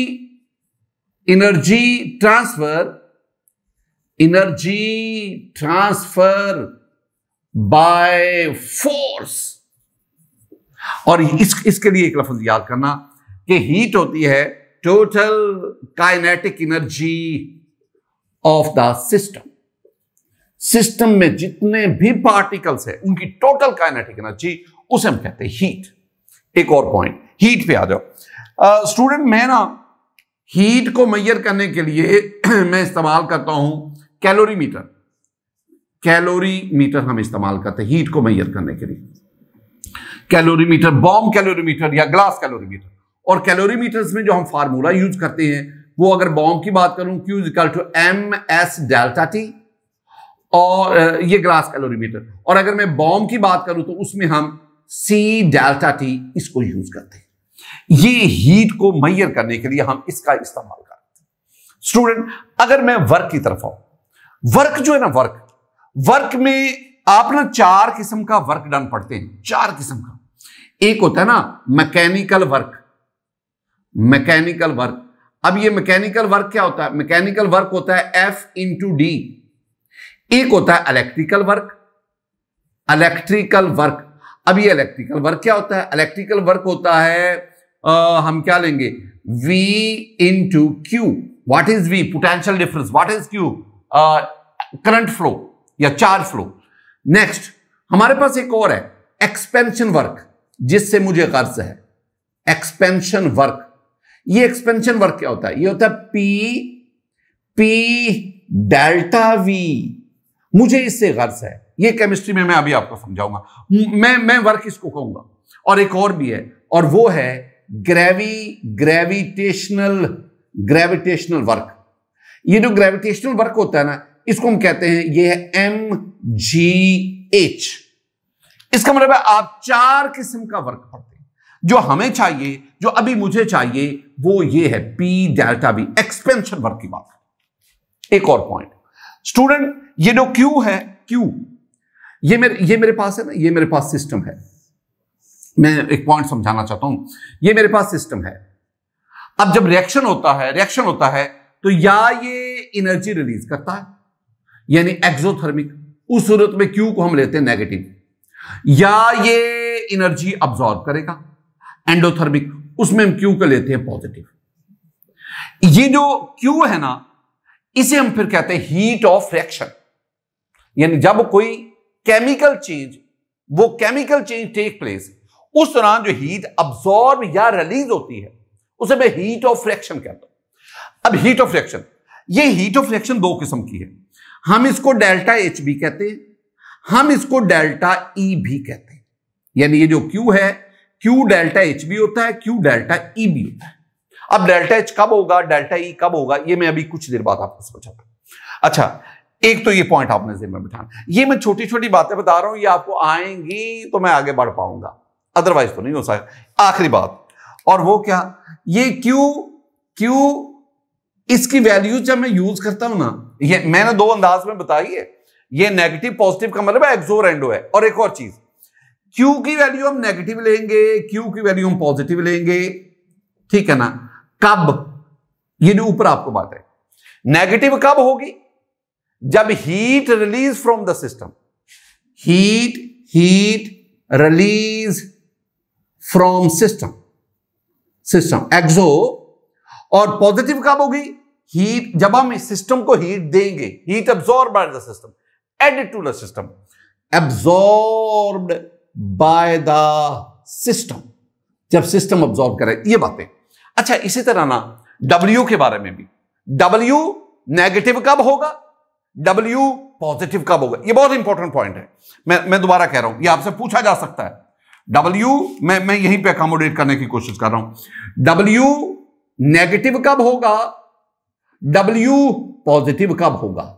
energy transfer energy transfer by force और इस इसके लिए एक लफ्ज याद करना कि हीट होती है total kinetic energy of the system system में जितने भी पार्टिकल्स हैं उनकी टोटल काइनेटिक एनर्जी उसे हम कहते हैं हीट एक और पॉइंट हीट पे आ जाओ स्टूडेंट मैं ना हीट को मैयर करने के लिए मैं इस्तेमाल करता हूं कैलोरी मीटर कैलोरी मीटर हम इस्तेमाल करते हैं हीट को मैयर करने के लिए calorimeter bomb calorimeter या ग्लास कैलोरी मीटर और कैलोरी मीटर में जो हम फार्मूला यूज करते हैं वो अगर बॉम्ब की बात करूं q is equal to M S delta T और ये ग्लास कैलोरी मीटर और अगर मैं बॉम्ब की बात करूं तो उसमें हम सी डेल्टा टी इसको यूज करते हैं ये हीट को मैयर करने के लिए हम इसका इस्तेमाल करते हैं स्टूडेंट अगर मैं वर्क की तरफ आऊं वर्क जो है ना वर्क वर्क में आप ना चार किस्म का वर्क डन पड़ते हैं चार किस्म का एक होता है ना मैकेनिकल वर्क मैकेनिकल वर्क अब ये मैकेनिकल वर्क क्या होता है मैकेनिकल वर्क होता है एफ इंटू डी एक होता है इलेक्ट्रिकल वर्क इलेक्ट्रिकल वर्क अब ये इलेक्ट्रिकल वर्क क्या होता है इलेक्ट्रिकल वर्क होता है आ, हम क्या लेंगे V into Q what is V potential difference what is Q current flow या चार्ज फ्लो नेक्स्ट हमारे पास एक और है एक्सपेंशन वर्क जिससे मुझे कर्ज है एक्सपेंशन वर्क ये एक्सपेंशन वर्क क्या होता है ये होता है पी पी डेल्टा वी मुझे इससे गर्ज है ये केमिस्ट्री में मैं अभी आपको समझाऊंगा मैं मैं वर्क इसको कहूंगा और एक और भी है और वो है ग्रेवी ग्रेविटेशनल ग्रेविटेशनल वर्क ये जो ग्रेविटेशनल वर्क होता है ना इसको हम कहते हैं ये है एम जी एच इसका मतलब है आप चार किस्म का वर्क पढ़ते हैं जो हमें चाहिए जो अभी मुझे चाहिए वो ये है P delta V expansion work की बात एक और पॉइंट स्टूडेंट ये जो क्यू है क्यू ये मेरे ये मेरे पास है ना ये मेरे पास सिस्टम है मैं एक पॉइंट समझाना चाहता हूं ये मेरे पास सिस्टम है अब जब रिएक्शन होता है रिएक्शन होता है तो या ये एनर्जी रिलीज करता है यानी एक्सोथर्मिक उस सूरत में क्यू को हम लेते हैं नेगेटिव या ये एनर्जी अब्जॉर्ब करेगा एंडोथर्मिक उसमें हम क्यू को लेते हैं पॉजिटिव ये जो क्यू है ना इसे हम फिर कहते हैं हीट ऑफ रिएक्शन यानी जब कोई केमिकल चेंज वो केमिकल चेंज टेक प्लेस उस दौरान जो हीट अब्सॉर्ब या रिलीज होती है उसे मैं हीट ऑफ रिएक्शन कहता हूं अब हीट ऑफ रिएक्शन ये हीट ऑफ रिएक्शन दो किस्म की है हम इसको डेल्टा एच भी कहते हैं हम इसको डेल्टा ई भी कहते हैं यानी ये जो क्यू है क्यू डेल्टा एच भी होता है क्यू डेल्टा ई भी होता है अब डेल्टा एच कब होगा डेल्टा ई कब होगा ये मैं अभी कुछ देर बाद आपको समझाता अच्छा एक तो ये पॉइंट आपने जेन में बिठाना ये मैं छोटी छोटी बातें बता रहा हूं ये आपको आएंगी तो मैं आगे बढ़ पाऊंगा अदरवाइज तो नहीं हो सकता आखिरी बात और वो क्या ये क्यू क्यू इसकी वैल्यूज जब मैं यूज करता हूं ना ये मैंने दो अंदाज में बताई है ये नेगेटिव पॉजिटिव का मतलब एक्सोर एंडो है और एक और चीज क्यू की वैल्यू हम नेगेटिव लेंगे क्यू की वैल्यू हम पॉजिटिव लेंगे ठीक है ना कब ये जो ऊपर आपको बात है नेगेटिव कब होगी जब heat release from the system heat heat release from system system exo और पॉजिटिव कब होगी हीट जब हम इस सिस्टम को हीट देंगे heat absorb by the system added to the system absorb by the system जब सिस्टम ऑब्जॉर्व करे ये बातें अच्छा इसी तरह ना W के बारे में भी W नेगेटिव कब होगा डब्ल्यू पॉजिटिव कब होगा ये बहुत इंपॉर्टेंट पॉइंट है मैं मैं दोबारा कह रहा हूं ये आपसे पूछा जा सकता है डब्ल्यू मैं मैं यहीं पे अकोमोडेट करने की कोशिश कर रहा हूं डब्ल्यू नेगेटिव कब होगा डब्ल्यू पॉजिटिव कब होगा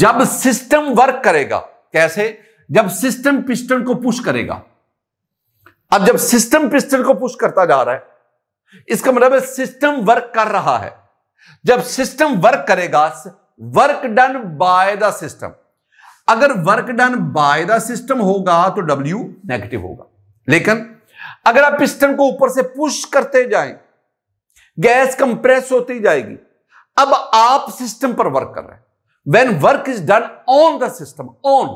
जब सिस्टम वर्क करेगा कैसे जब सिस्टम पिस्टन को पुश करेगा अब जब सिस्टम पिस्टन को पुश करता जा रहा है इसका मतलब है सिस्टम वर्क कर रहा है जब सिस्टम वर्क करेगा work done by the system अगर work done by the system होगा तो डब्ल्यू नेगेटिव होगा लेकिन अगर आप पिस्टन को ऊपर से पुश करते जाए गैस कंप्रेस होती जाएगी अब आप सिस्टम पर वर्क कर रहे हैं when work is done on the system on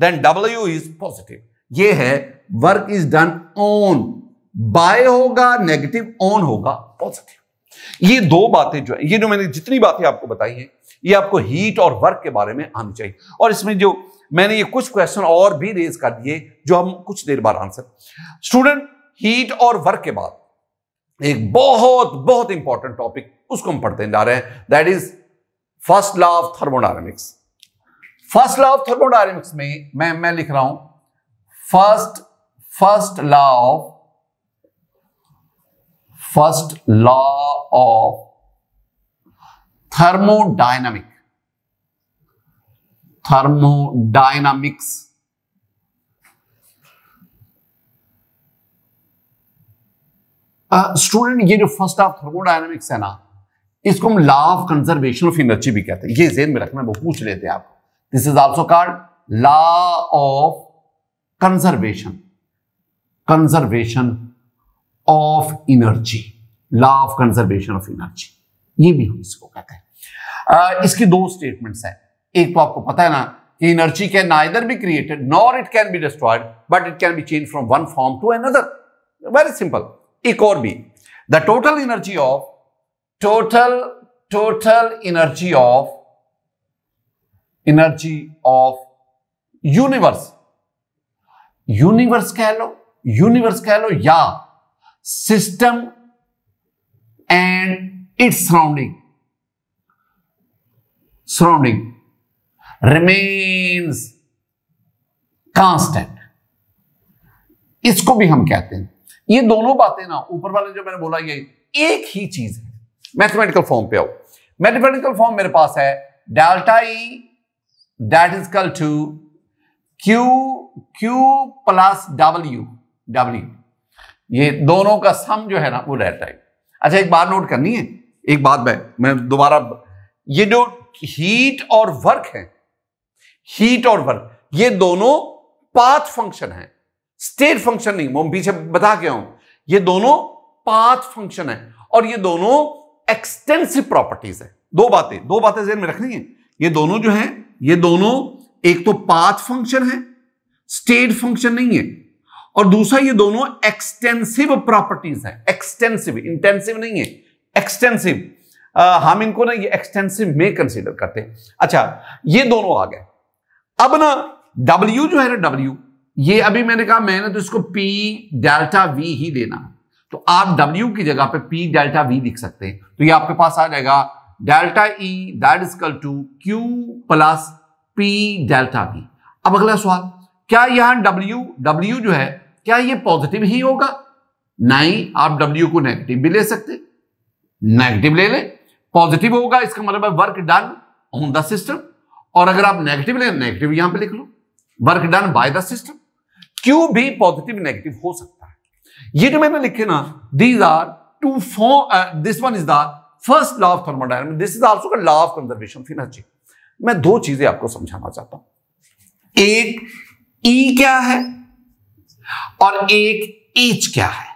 then W is positive ये है work is done on by होगा नेगेटिव ऑन होगा पॉजिटिव ये दो बातें जो है ये जो मैंने जितनी बातें आपको बताई हैं ये आपको हीट और वर्क के बारे में आनी चाहिए और इसमें जो मैंने ये कुछ क्वेश्चन और भी रेज कर दिए जो हम कुछ देर बाद आंसर स्टूडेंट हीट और वर्क के बाद एक बहुत बहुत इंपॉर्टेंट टॉपिक उसको हम पढ़ते जा रहे हैं that is first law of thermodynamics first law of thermodynamics में मैं मैं लिख रहा हूं first first law of first law of thermodynamic thermodynamics student uh, ये जो फर्स्ट ऑफ थर्मोडाइनमिक्स है ना इसको हम law of conservation of energy भी कहते हैं ये जेन में रखना वो पूछ लेते हैं आप this is also called law of conservation conservation of energy law of conservation of energy ये भी हम इसको कहते हैं uh, इसकी दो स्टेटमेंट्स है एक तो आपको पता है ना कि energy can neither be created nor it can be destroyed but it can be change from one form to another very simple एक और भी the total energy of total total energy of energy of universe universe कह लो universe कह लो या system and its surrounding surrounding remains constant इसको भी हम कहते हैं ये दोनों बातें ना ऊपर वाले जो मैंने बोला ये एक ही चीज है मैथमेटिकल फॉर्म पे आओ मैथमेटिकल फॉर्म मेरे पास है delta E that is equal to Q Q plus W W ये दोनों का सम जो है ना वो डेल्टा ई अच्छा एक बार नोट करनी है एक बात मैं मैं दोबारा ये जो हीट और वर्क है हीट और वर्क ये दोनों पाथ फंक्शन है स्टेट फंक्शन नहीं मैं पीछे बता के हूं ये दोनों पाथ फंक्शन है और ये दोनों एक्सटेंसिव प्रॉपर्टीज है दो बातें दो बातें जेन में रखनी है ये दोनों जो है ये दोनों एक तो पाथ फंक्शन है स्टेट फंक्शन नहीं है और दूसरा ये दोनों एक्सटेंसिव प्रॉपर्टीज है एक्सटेंसिव इंटेंसिव नहीं है एक्सटेंसिव हम इनको ना ये एक्सटेंसिव में कंसीडर करते हैं अच्छा ये दोनों आ गए अब ना डब्ल्यू जो है ना डब्ल्यू ये अभी मैंने कहा मैंने तो इसको पी डेल्टा वी ही देना तो आप डब्ल्यू की जगह पे पी डेल्टा वी लिख सकते हैं तो ये आपके पास आ जाएगा delta E that is equal to Q plus P delta V अब अगला सवाल क्या यहां डब्ल्यू डब्ल्यू जो है क्या ये पॉजिटिव ही होगा नहीं आप डब्ल्यू को नेगेटिव भी ले सकते नेगेटिव ले लें पॉजिटिव होगा इसका मतलब है work done on the system और अगर आप नेगेटिव ले नेगेटिव यहां पे लिख लो work done by the system Q भी पॉजिटिव नेगेटिव हो सकता है ये जो मैंने लिखे ना these are two four this one is the first law of thermodynamic this is also law of conservation of energy मैं दो चीजें आपको समझाना चाहता हूं एक ई e क्या है और एक एच क्या है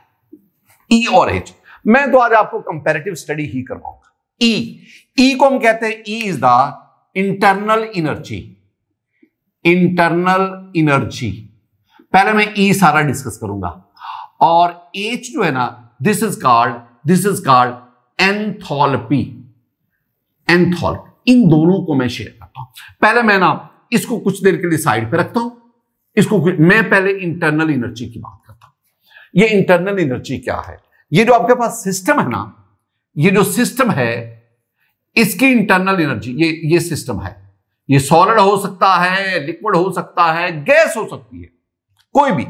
ई e और एच मैं तो आज आपको कंपेरेटिव स्टडी ही करवाऊंगा ई e. ई e को हम कहते हैं E is the internal energy internal energy पहले मैं e सारा डिस्कस करूंगा और एच जो है ना this is called this is called enthalpy enthalpy इन दोनों को मैं शेयर करता हूं पहले मैं ना इसको कुछ देर के लिए साइड पे रखता हूं इसको मैं पहले इंटरनल एनर्जी की बात करता हूं ये इंटरनल एनर्जी क्या है ये जो आपके पास सिस्टम है ना ये जो सिस्टम है इसकी इंटरनल एनर्जी ये ये सिस्टम है ये सॉलिड हो सकता है लिक्विड हो सकता है गैस हो सकती है कोई भी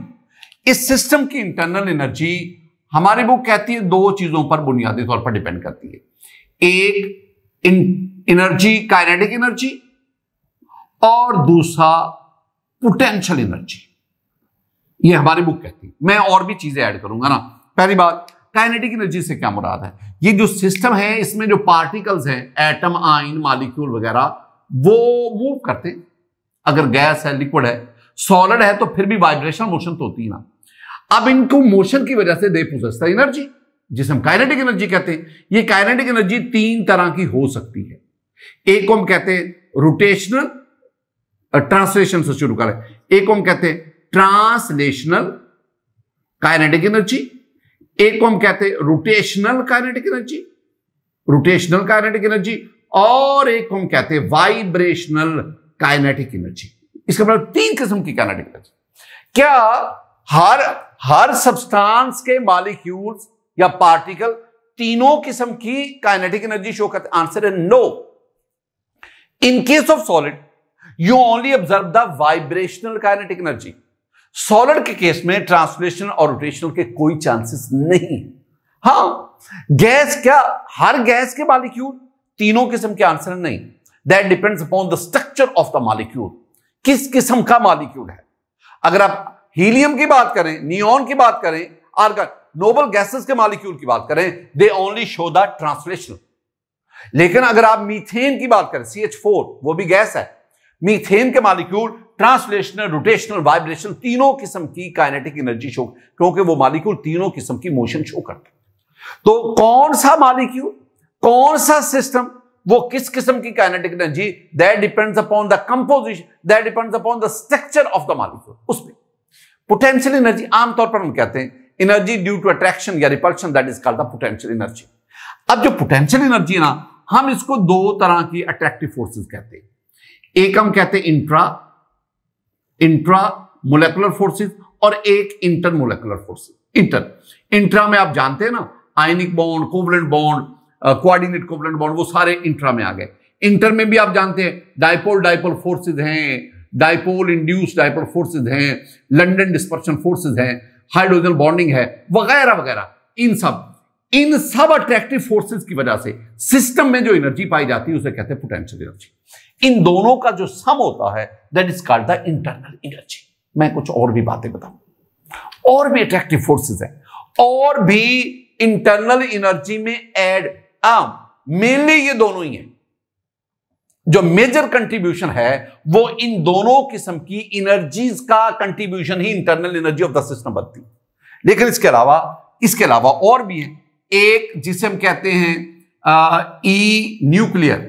इस सिस्टम की इंटरनल एनर्जी हमारी बुक कहती है दो चीजों पर बुनियादी तौर पर डिपेंड करती है एक एनर्जी काइनेटिक एनर्जी और दूसरा पोटेंशियल एनर्जी ये हमारी बुक कहती है मैं और भी चीजें ऐड करूंगा ना पहली बात काइनेटिक एनर्जी से क्या मुराद है ये जो सिस्टम है इसमें जो पार्टिकल्स हैं एटम आइन मालिक्यूल वगैरह वो मूव करते हैं अगर गैस है लिक्विड है सॉलिड है तो फिर भी वाइब्रेशन मोशन तो होती है ना अब इनको मोशन की वजह से दे पोजेस्ता एनर्जी जिसे हम काइनेटिक एनर्जी कहते हैं ये काइनेटिक एनर्जी तीन तरह की हो सकती है एक को हम कहते हैं रोटेशनल ट्रांसलेशन से शुरू करें एक को हम कहते हैं ट्रांसलेशनल काइनेटिक एनर्जी एक को हम कहते हैं rotational kinetic energy rotational kinetic energy और एक को हम कहते हैं वाइब्रेशनल काइनेटिक एनर्जी इसका मतलब तीन किस्म की कैनेटिक एनर्जी क्या हर हर सब्सटेंस के मालिक्यूल्स या पार्टिकल तीनों किस्म की काइनेटिक एनर्जी शो करते आंसर है no in case of solid you only observe the vibrational kinetic energy solid के केस में ट्रांसलेशन और रोटेशनल के कोई चांसेस नहीं हां गैस क्या हर गैस के मालिक्यूल तीनों किस्म के आंसर नहीं that depends upon the structure of the molecule किस किस्म का मालिक्यूल है अगर आप हीलियम की बात करें नियॉन की बात करें आर्गन नोबल गैसेस के मालिक्यूल की बात करें they only show the translation लेकिन अगर आप मीथेन की बात करें सी एच फोर वो भी गैस है मीथेन के मालिक्यूल ट्रांसलेशनल रोटेशनल वाइब्रेशन तीनों किस्म की काइनेटिक एनर्जी शो क्योंकि वो मालिक्यूल तीनों किस्म की मोशन शो करते है तो कौन सा मालिक्यूल कौन सा सिस्टम वो किस किस्म की kinetic energy that depends upon the composition that depends upon the structure of the molecule उस पर पोटेंशियल एनर्जी आमतौर पर हम कहते हैं एनर्जी ड्यू टू अट्रैक्शन या repulsion that is called the potential energy अब जो पोटेंशियल एनर्जी है ना हम इसको दो तरह की अट्रैक्टिव फोर्सेस कहते हैं एक हम कहते हैं इंट्रा इंट्रा मोलेकुलर फोर्सेस और एक inter molecular forces inter intra में आप जानते हैं ना ionic bond covalent bond coordinate covalent bond वो सारे इंट्रा में आ गए इंटर में भी आप जानते हैं डायपोल डायपोल फोर्सेज हैं डायपोल इंड्यूस डायपोल फोर्सेज हैं लंडन डिस्पर्शन फोर्सेज हैं हाइड्रोजन बॉन्डिंग है वगैरह वगैरह इन सब इन सब अट्रैक्टिव फोर्सेज की वजह से सिस्टम में जो एनर्जी पाई जाती है उसे कहते हैं पोटेंशियल एनर्जी इन दोनों का जो सम होता है that is called the internal energy मैं कुछ और भी बातें बताऊं और भी अट्रैक्टिव फोर्सेज हैं और भी इंटरनल एनर्जी में एड आम हाँ, मेनली ये दोनों ही हैं जो मेजर कंट्रीब्यूशन है वो इन दोनों किस्म की एनर्जीज का कंट्रीब्यूशन ही internal energy of the system बनती लेकिन इसके अलावा इसके अलावा और भी है एक जिसे हम कहते हैं ई न्यूक्लियर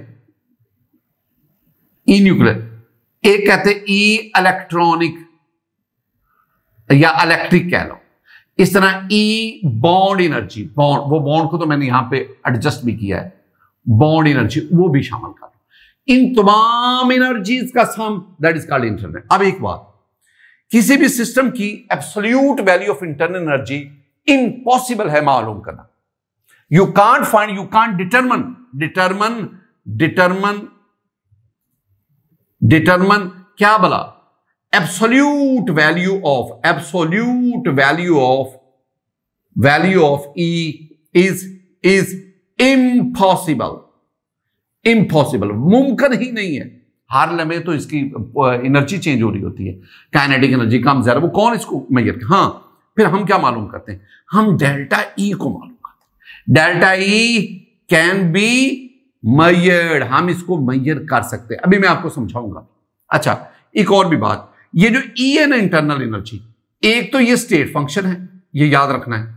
ई न्यूक्लियर एक कहते हैं ई e इलेक्ट्रॉनिक या इलेक्ट्रिक कह लो इस तरह ई बॉन्ड एनर्जी बॉन्ड वो बॉन्ड को तो मैंने यहां पे एडजस्ट भी किया है बॉन्ड एनर्जी वो भी शामिल कर इन तमाम एनर्जीज का sum that is called internal अब एक बात किसी भी सिस्टम की absolute value of internal energy impossible है मालूम करना you can't find you can't determine determine determine determine क्या बला absolute value of absolute value of value of E is is impossible impossible मुमकिन ही नहीं है हर लम्हे तो इसकी एनर्जी चेंज हो रही होती है काइनेटिक एनर्जी कम ज्यादा वो कौन इसको मेजर हाँ फिर हम क्या मालूम करते हैं हम डेल्टा ई e को मालूम करते हैं delta E can be measure हम इसको मैयर कर सकते हैं अभी मैं आपको समझाऊंगा अच्छा एक और भी बात ये जो ई e है ना इंटरनल एनर्जी एक तो ये स्टेट फंक्शन है ये याद रखना है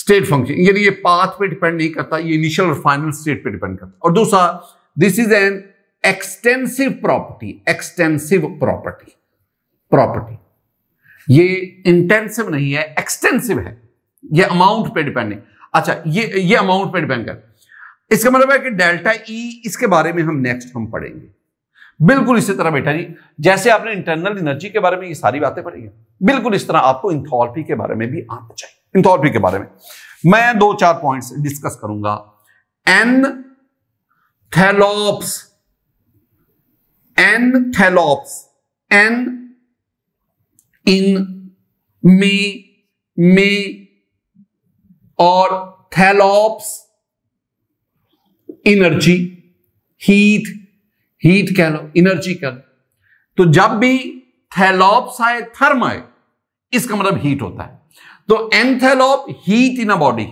स्टेट फंक्शन यानी ये पाथ पे डिपेंड नहीं करता ये इनिशियल और फाइनल स्टेट पे डिपेंड करता और दूसरा this is an extensive property extensive property property ये इंटेंसिव नहीं है एक्सटेंसिव है ये अमाउंट पे डिपेंड नहीं अच्छा ये ये अमाउंट पे डिपेंड कर इसका मतलब है कि डेल्टा ई e, इसके बारे में हम नेक्स्ट हम पढ़ेंगे बिल्कुल इसी तरह बेटा जी जैसे आपने इंटरनल एनर्जी के बारे में ये सारी बातें पढ़ी हैं बिल्कुल इस तरह आपको इंथॉल्पी के बारे में भी आना चाहिए इंथॉल्पी के बारे में मैं दो चार पॉइंट्स डिस्कस करूंगा एन थैलोप्स एन थैलोप्स एन इन मी मी और थैलोप्स एनर्जी हीट हीट कह लो एनर्जी कह लो तो जब भी थैलॉप आए थर्म आए इसका मतलब हीट होता है तो एंथेलॉप हीट इन अ बॉडी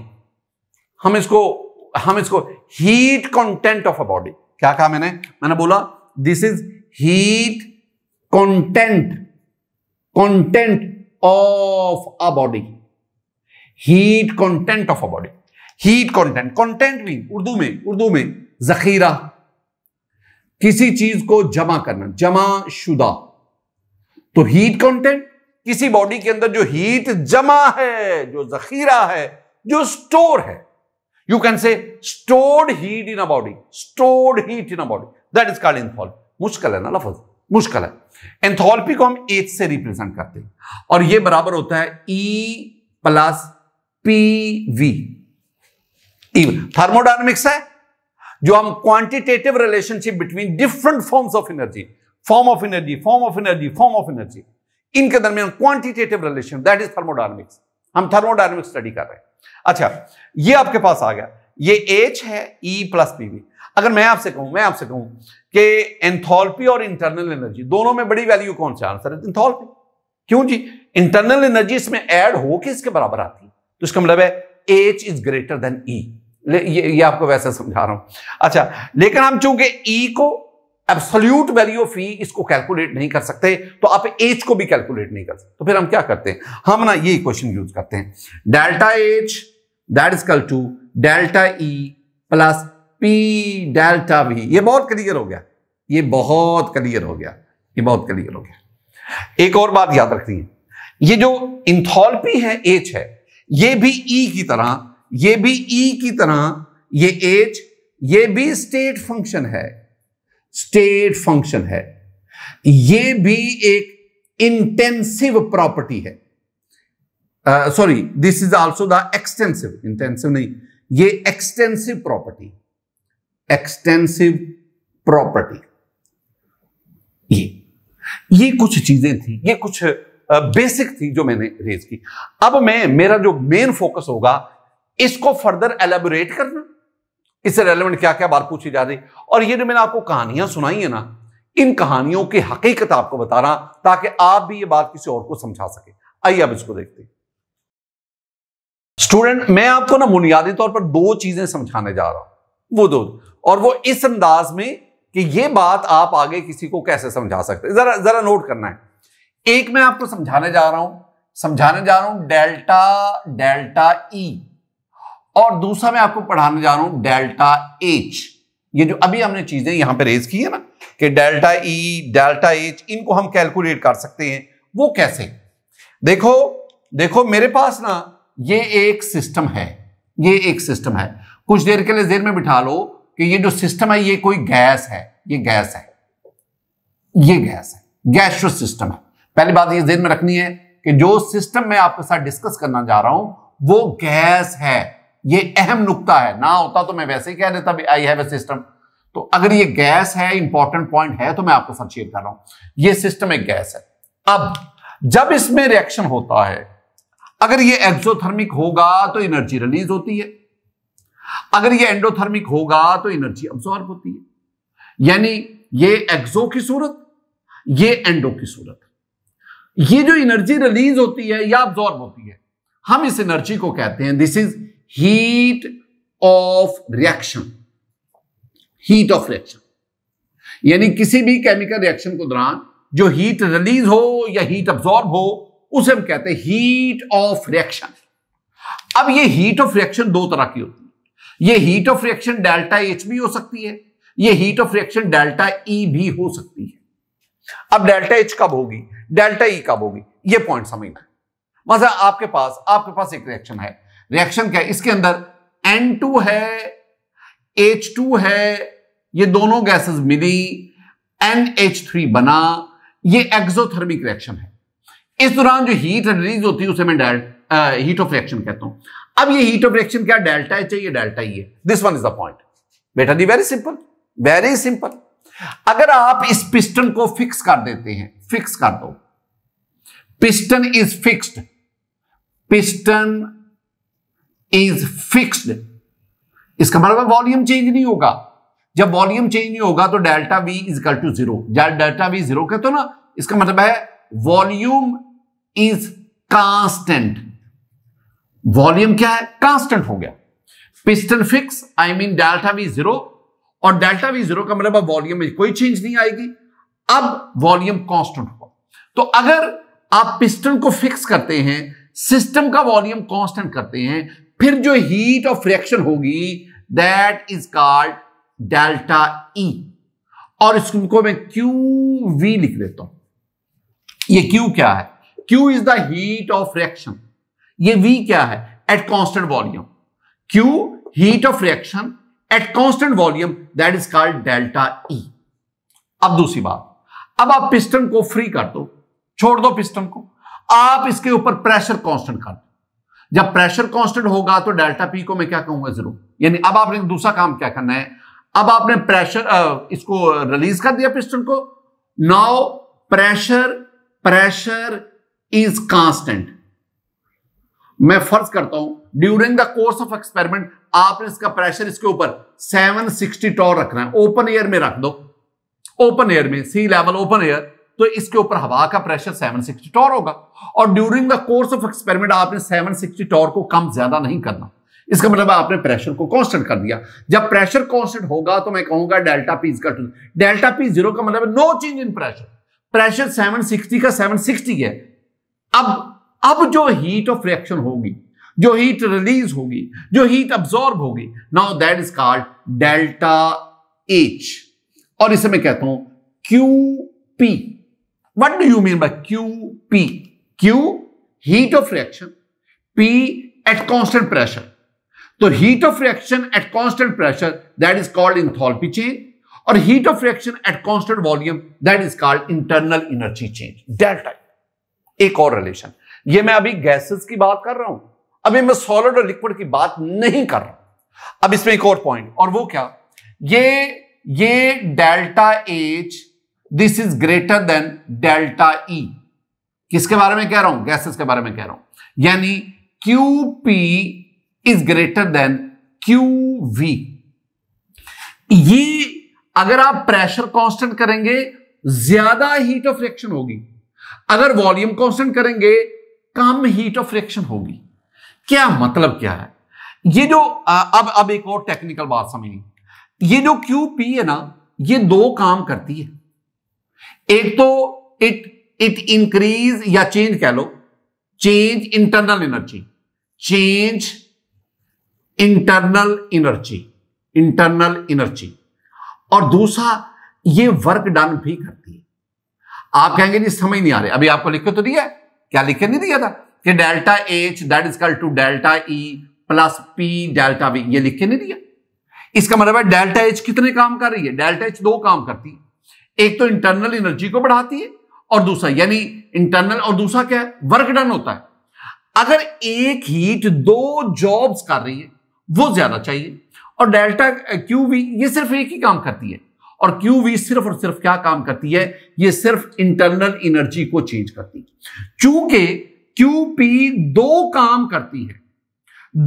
हम इसको हम इसको heat content of a body क्या कहा मैंने मैंने बोला this is heat content content of a body heat content of a body heat content content mean Urdu में उर्दू में जखीरा किसी चीज को जमा करना जमा शुदा तो हीट कंटेंट किसी बॉडी के अंदर जो हीट जमा है जो जखीरा है जो स्टोर है you can say stored heat in a body stored heat in a body that is called enthalpy मुश्किल है ना लफज मुश्किल है एंथोल्पी को हम एच से रिप्रेजेंट करते हैं और ये बराबर होता है E plus P V thermodynamics है जो हम quantitative relationship between different forms of energy form of energy form of energy form of energy इनके दरमियान quantitative relation that is thermodynamics हम थर्मोडायनेमिक स्टडी कर रहे हैं अच्छा ये आपके पास आ गया ये एच है ई प्लस पीवी अगर मैं आपसे कहूं मैं आपसे कहूं कि एंथोल्पी और इंटरनल एनर्जी दोनों में बड़ी वैल्यू कौन सा आंसर है एंथोल्पी क्यों जी इंटरनल एनर्जी इसमें ऐड हो के इसके बराबर आती है तो इसका मतलब है H is greater than E ये ये आपको वैसे समझा रहा हूं अच्छा लेकिन हम चूंकि ई e को एब्सोल्यूट वैल्यू ऑफ ई इसको कैलकुलेट नहीं कर सकते तो आप एच को भी कैलकुलेट नहीं कर सकते तो फिर हम क्या करते हैं हम ना ये क्वेश्चन यूज करते हैं delta H that is equal to delta E plus P delta V ये बहुत क्लियर हो गया ये बहुत क्लियर हो गया ये बहुत क्लियर हो गया एक और बात याद रखनी है ये जो इंथॉल्पी है एच है ये भी ई e की तरह ये भी ई e की तरह ये एच ये भी स्टेट फंक्शन है स्टेट फंक्शन है ये भी एक इंटेंसिव प्रॉपर्टी है sorry this is also the extensive intensive नहीं ये एक्सटेंसिव प्रॉपर्टी एक्सटेंसिव प्रॉपर्टी ये ये कुछ चीजें थी ये कुछ बेसिक uh, थी जो मैंने रेज की अब मैं मेरा जो मेन फोकस होगा इसको फर्दर एलेबोरेट करना इससे रेलिवेंट क्या क्या बात पूछी जा रही और ये जो मैंने आपको कहानियां सुनाई है ना इन कहानियों की हकीकत आपको बता रहा ताकि आप भी ये बात किसी और को समझा सके आइए अब इसको देखते हैं स्टूडेंट मैं आपको ना बुनियादी तौर पर दो चीजें समझाने जा रहा हूं वो दो और वो इस अंदाज में कि ये बात आप आगे किसी को कैसे समझा सकते जरा जरा नोट करना है एक मैं आपको समझाने जा रहा हूं समझाने जा रहा हूं डेल्टा डेल्टा ई e। और दूसरा मैं आपको पढ़ाने जा रहा हूं डेल्टा एच ये जो अभी हमने चीजें यहां पे रेज की है ना कि delta E e, delta H इनको हम कैलकुलेट कर सकते हैं वो कैसे देखो देखो मेरे पास ना ये एक सिस्टम है ये एक सिस्टम है कुछ देर के लिए देर में बिठा लो कि ये जो सिस्टम है ये कोई गैस है ये गैस है ये गैस है गैसो सिस्टम है पहली बात ये देर में रखनी है कि जो सिस्टम मैं आपके साथ डिस्कस करना जा रहा हूं वो गैस है ये अहम नुकता है ना होता तो मैं वैसे ही कह देता आई हैव ए सिस्टम तो अगर ये गैस है इंपॉर्टेंट पॉइंट है तो मैं आपको सचेत कर रहा हूं ये सिस्टम एक गैस है अब जब इसमें रिएक्शन होता है अगर ये एक्सोथर्मिक होगा तो एनर्जी रिलीज होती है अगर ये एंडोथर्मिक होगा तो एनर्जी अब्जॉर्ब होती है यानी ये एक्सो की सूरत ये एंडो की सूरत ये जो एनर्जी रिलीज होती है या अब्सॉर्ब होती है हम इस एनर्जी को कहते हैं this is heat of reaction heat of reaction यानी किसी भी केमिकल रिएक्शन के दौरान जो हीट रिलीज हो या हीट अब्सॉर्ब हो उसे हम कहते हैं हीट ऑफ रिएक्शन अब ये हीट ऑफ रिएक्शन दो तरह की होती है ये heat of reaction delta H भी हो सकती है ये heat of reaction delta E भी हो सकती है अब डेल्टा एच कब होगी डेल्टा ई e कब होगी ये पॉइंट समझना मतलब आपके पास आपके पास एक रिएक्शन है रिएक्शन क्या है इसके अंदर N2 है H2 है ये दोनों गैसेस मिली NH3 बना ये एक्सोथर्मिक रिएक्शन है इस दौरान जो हीट रिलीज होती है उसे मैं हीट ऑफ रिएक्शन कहता हूं अब ये हीट ऑफ रिएक्शन क्या डेल्टा एच है ये डेल्टा ई e है this one is the point बेटा जी वेरी सिंपल वेरी सिंपल अगर आप इस पिस्टन को फिक्स कर देते हैं फिक्स कर दो piston is fixed piston is fixed इसका मतलब वॉल्यूम चेंज नहीं होगा जब वॉल्यूम चेंज नहीं होगा तो delta V is equal to zero delta V zero कहते हो ना इसका मतलब है वॉल्यूम इज कांस्टेंट वॉल्यूम क्या है कांस्टेंट हो गया piston fix I mean delta V zero और डेल्टा वी जीरो का मतलब वॉल्यूम में कोई चेंज नहीं आएगी अब वॉल्यूम कांस्टेंट होगा तो अगर आप पिस्टन को फिक्स करते हैं सिस्टम का वॉल्यूम कांस्टेंट करते हैं फिर जो हीट ऑफ रिएक्शन होगी that is called delta E और इसको मैं क्यू वी लिख देता हूं ये क्यू क्या है Q is the heat of reaction ये वी क्या है at constant volume Q heat of reaction at constant volume that is called delta E अब दूसरी बात अब आप पिस्टन को फ्री कर दो छोड़ दो पिस्टन को आप इसके ऊपर प्रेशर कांस्टेंट कर दो जब प्रेशर कांस्टेंट होगा तो डेल्टा पी को मैं क्या कहूंगा जीरो यानी अब आपने दूसरा काम क्या करना है अब आपने प्रेशर इसको रिलीज कर दिया पिस्टन को now pressure pressure is constant मैं फर्ज करता हूं during the course of experiment आपने इसका प्रेशर इसके ऊपर 760 टॉर रखना है ओपन एयर में रख दो ओपन एयर में सी लेवल ओपन एयर तो इसके ऊपर हवा का प्रेशर 760 टॉर होगा और during the course of experiment आपने 760 टॉर को कम ज्यादा नहीं करना इसका मतलब आपने प्रेशर को कांस्टेंट कर दिया जब प्रेशर कांस्टेंट होगा तो मैं कहूंगा delta P is delta P zero का मतलब no change in pressure pressure 760 का 760 है अब अब जो हीट ऑफ रिएक्शन होगी जो हीट रिलीज होगी जो हीट अब्सॉर्ब होगी now that is called delta H और इसे मैं कहता हूं Q P What do you mean by QP? Q, heat of reaction. P, at constant pressure. So heat of reaction at constant pressure, that is called enthalpy change. Or heat of reaction at constant volume, that is called internal energy change. Delta. एक और relation ये मैं अभी gases की बात कर रहा हूं अभी मैं सॉलिड और लिक्विड की बात नहीं कर रहा अब इसमें एक और पॉइंट और वो क्या ये ये delta H this is greater than delta E किसके बारे में कह रहा हूं गैसेस के बारे में कह रहा हूं यानी Q P is greater than Q V ये अगर आप प्रेशर कांस्टेंट करेंगे ज्यादा हीट ऑफ रिएक्शन होगी अगर वॉल्यूम कांस्टेंट करेंगे कम हीट ऑफ रिएक्शन होगी क्या मतलब क्या है ये जो अब अब एक और टेक्निकल बात समझिए ये जो क्यू पी है ना ये दो काम करती है एक तो इट इट इंक्रीज या चेंज कह लो change internal energy change internal energy internal energy और दूसरा ये वर्क डन भी करती है आप कहेंगे जी समझ नहीं आ रहे अभी आपको लिखे तो दिया है क्या लिखे नहीं दिया था कि delta H that is equal to delta E plus P delta V ये लिख के नहीं दिया इसका मतलब है डेल्टा एच कितने काम कर रही है डेल्टा एच दो काम करती है एक तो इंटरनल एनर्जी को बढ़ाती है और दूसरा यानी इंटरनल और दूसरा क्या है वर्क डन होता है अगर एक हीट दो जॉब्स कर रही है वो ज्यादा चाहिए और डेल्टा क्यू वी ये सिर्फ एक ही काम करती है और क्यू वी सिर्फ और सिर्फ क्या काम करती है ये सिर्फ इंटरनल एनर्जी को चेंज करती है चूंकि क्यू पी दो काम करती है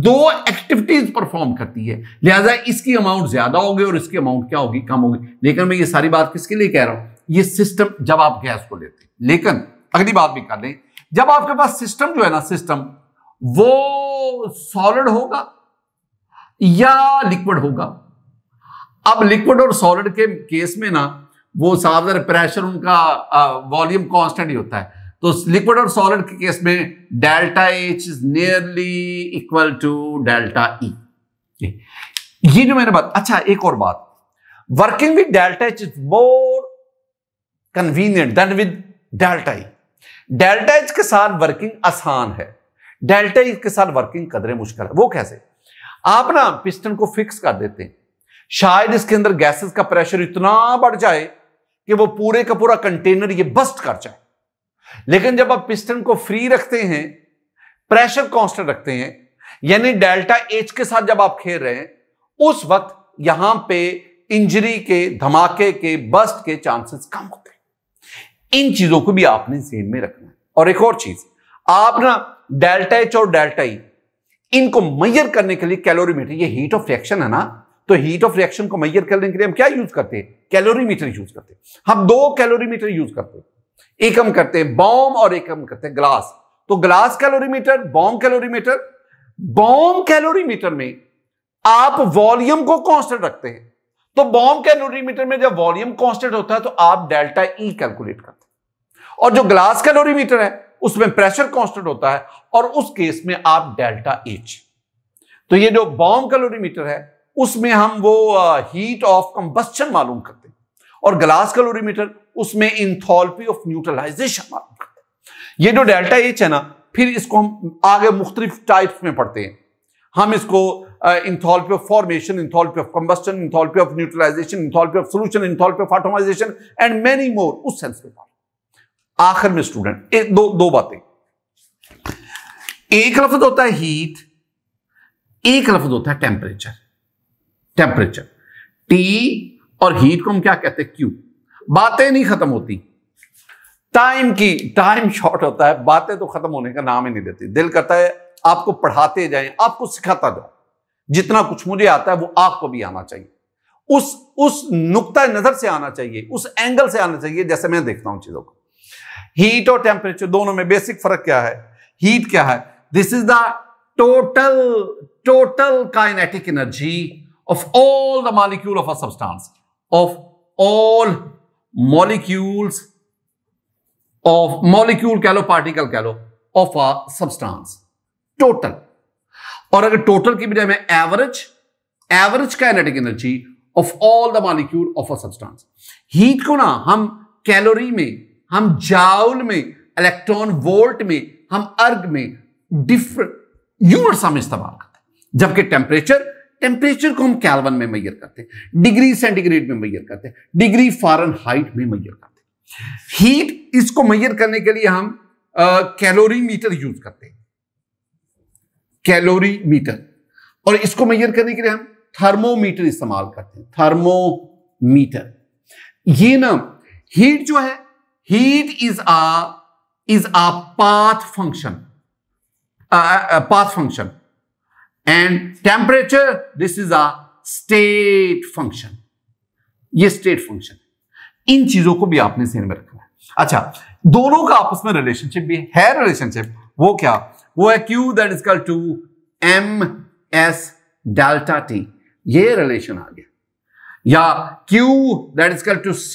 दो एक्टिविटीज परफॉर्म करती है लिहाजा इसकी अमाउंट ज्यादा होगी और इसकी अमाउंट क्या होगी कम होगी लेकिन मैं ये सारी बात किसके लिए कह रहा हूं ये सिस्टम जब आप गैस को लेते हैं लेकिन अगली बात भी कर लें जब आपके पास सिस्टम जो है ना सिस्टम वो सॉलिड होगा या लिक्विड होगा अब लिक्विड और सॉलिड के केस में ना वो साफ प्रेशर उनका वॉल्यूम कांस्टेंट ही होता है तो लिक्विड और सॉलिड के केस में delta H is nearly equal to delta E ये जो मैंने बात अच्छा एक और बात working with delta H is more convenient than with delta E delta H के साथ वर्किंग आसान है डेल्टा ई e के साथ वर्किंग कदरे मुश्किल है वो कैसे आप ना पिस्टन को फिक्स कर देते हैं शायद इसके अंदर गैसेस का प्रेशर इतना बढ़ जाए कि वो पूरे का पूरा कंटेनर ये बस्ट कर जाए लेकिन जब आप पिस्टन को फ्री रखते हैं प्रेशर कांस्टेंट रखते हैं यानी डेल्टा एच के साथ जब आप खेल रहे हैं उस वक्त यहां पे इंजरी के धमाके के बस्ट के चांसेस कम होते हैं इन चीजों को भी आपने जेन में रखना है और एक और चीज आप ना डेल्टा एच और डेल्टा ई e, इनको मैयर करने के लिए कैलोरीमीटर ये हीट ऑफ रिएक्शन है ना तो हीट ऑफ रिएक्शन को मैयर करने के लिए हम क्या यूज करते हैं कैलोरीमीटर यूज करते हैं हम दो कैलोरीमीटर यूज करते हैं एकम करते हैं बॉम और एकम करते हैं ग्लास तो glass calorimeter bomb calorimeter bomb calorimeter में आप वॉल्यूम को कांस्टेंट रखते हैं तो बॉम कैलोरीमीटर में जब वॉल्यूम कांस्टेंट होता है तो आप डेल्टा ई e कैलकुलेट करते हैं और जो ग्लास कैलोरीमीटर है उसमें प्रेशर कांस्टेंट होता है और उस केस में आप डेल्टा एच तो ये जो बॉम कैलोरीमीटर है उसमें हम वो हीट ऑफ कंबस्टन मालूम करते हैं और ग्लास कैलोरीमीटर उसमें इंथोलपी ऑफ न्यूट्रलाइजेशन ये जो डेल्टा एच है ना फिर इसको हम आगे मुख्तलिफ टाइप्स में पढ़ते हैं हम इसको enthalpy of formation enthalpy of combustion enthalpy of neutralisation enthalpy of solution enthalpy of atomisation and many more उस सेंस में पढ़ आखिर में स्टूडेंट एक दो दो बातें एक लफ्ज होता है हीट एक लफ्ज होता है टेम्परेचर टेम्परेचर टी और हीट को हम क्या कहते हैं क्यू बातें नहीं खत्म होती टाइम की टाइम शॉर्ट होता है बातें तो खत्म होने का नाम ही नहीं देती दिल करता है आपको पढ़ाते जाए आपको सिखाता जाओ जितना कुछ मुझे आता है वो आपको भी आना चाहिए उस उस नुकता नजर से आना चाहिए उस एंगल से आना चाहिए जैसे मैं देखता हूं चीजों को हीट और टेम्परेचर दोनों में बेसिक फर्क क्या है हीट क्या है this is the total total kinetic energy of all the molecule of a substance of all molecules of molecule कह लो पार्टिकल कह लो ऑफ आ सबस्टांस टोटल और अगर टोटल की बजाय मैं average average kinetic energy of all the molecule of a substance heat को ना हम कैलोरी में हम जाउल में इलेक्ट्रॉन वोल्ट में हम अर्ग में डिफरेंट यूनिट्स हम इस्तेमाल करते हैं जबकि टेम्परेचर टेम्परेचर को हम कैलवन में मैयर करते हैं डिग्री सेंटीग्रेड में मैयर करते हैं डिग्री फॉरन हाइट में मैयर करते हैं हीट इसको मैयर करने के लिए हम कैलोरी मीटर यूज करते हैं कैलोरी मीटर और इसको मैयर करने के लिए हम थर्मोमीटर इस्तेमाल करते हैं थर्मोमीटर ये ना हीट जो है heat is a is a path function path function and temperature this is a state function ये स्टेट फंक्शन इन चीजों को भी आपने सेन में रखना है अच्छा दोनों का आपस में रिलेशनशिप भी है रिलेशनशिप वो क्या वो है Q that is equal to M S delta T ये रिलेशन आ गया या Q that is equal to C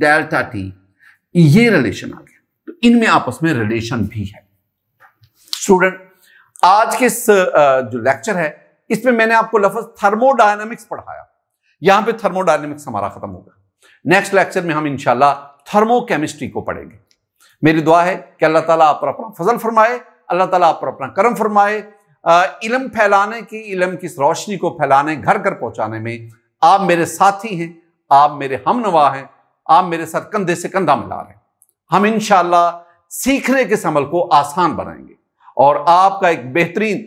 delta T ये रिलेशन आ गया तो इनमें आपस में रिलेशन भी है स्टूडेंट आज के इस जो लेक्चर है इसमें मैंने आपको लफज थर्मोडायनामिक्स पढ़ाया यहां पे थर्मोडायनामिक्स हमारा खत्म होगा नेक्स्ट लेक्चर में हम इंशाला थर्मोकेमिस्ट्री को पढ़ेंगे मेरी दुआ है कि अल्लाह ताला आप पर अपना फजल फरमाए अल्लाह ताला आप पर अपना करम फरमाए इलम फैलाने की इलम की रोशनी को फैलाने घर घर पहुंचाने में आप मेरे साथी हैं आप मेरे हम नवा हैं आप मेरे साथ कंधे से कंधा मिला रहे हैं हम इन सीखने के अमल को आसान बनाएंगे और आपका एक बेहतरीन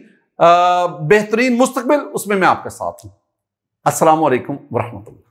बेहतरीन मुस्तबिल उसमें मैं आपके साथ हूं असलकम वरहमल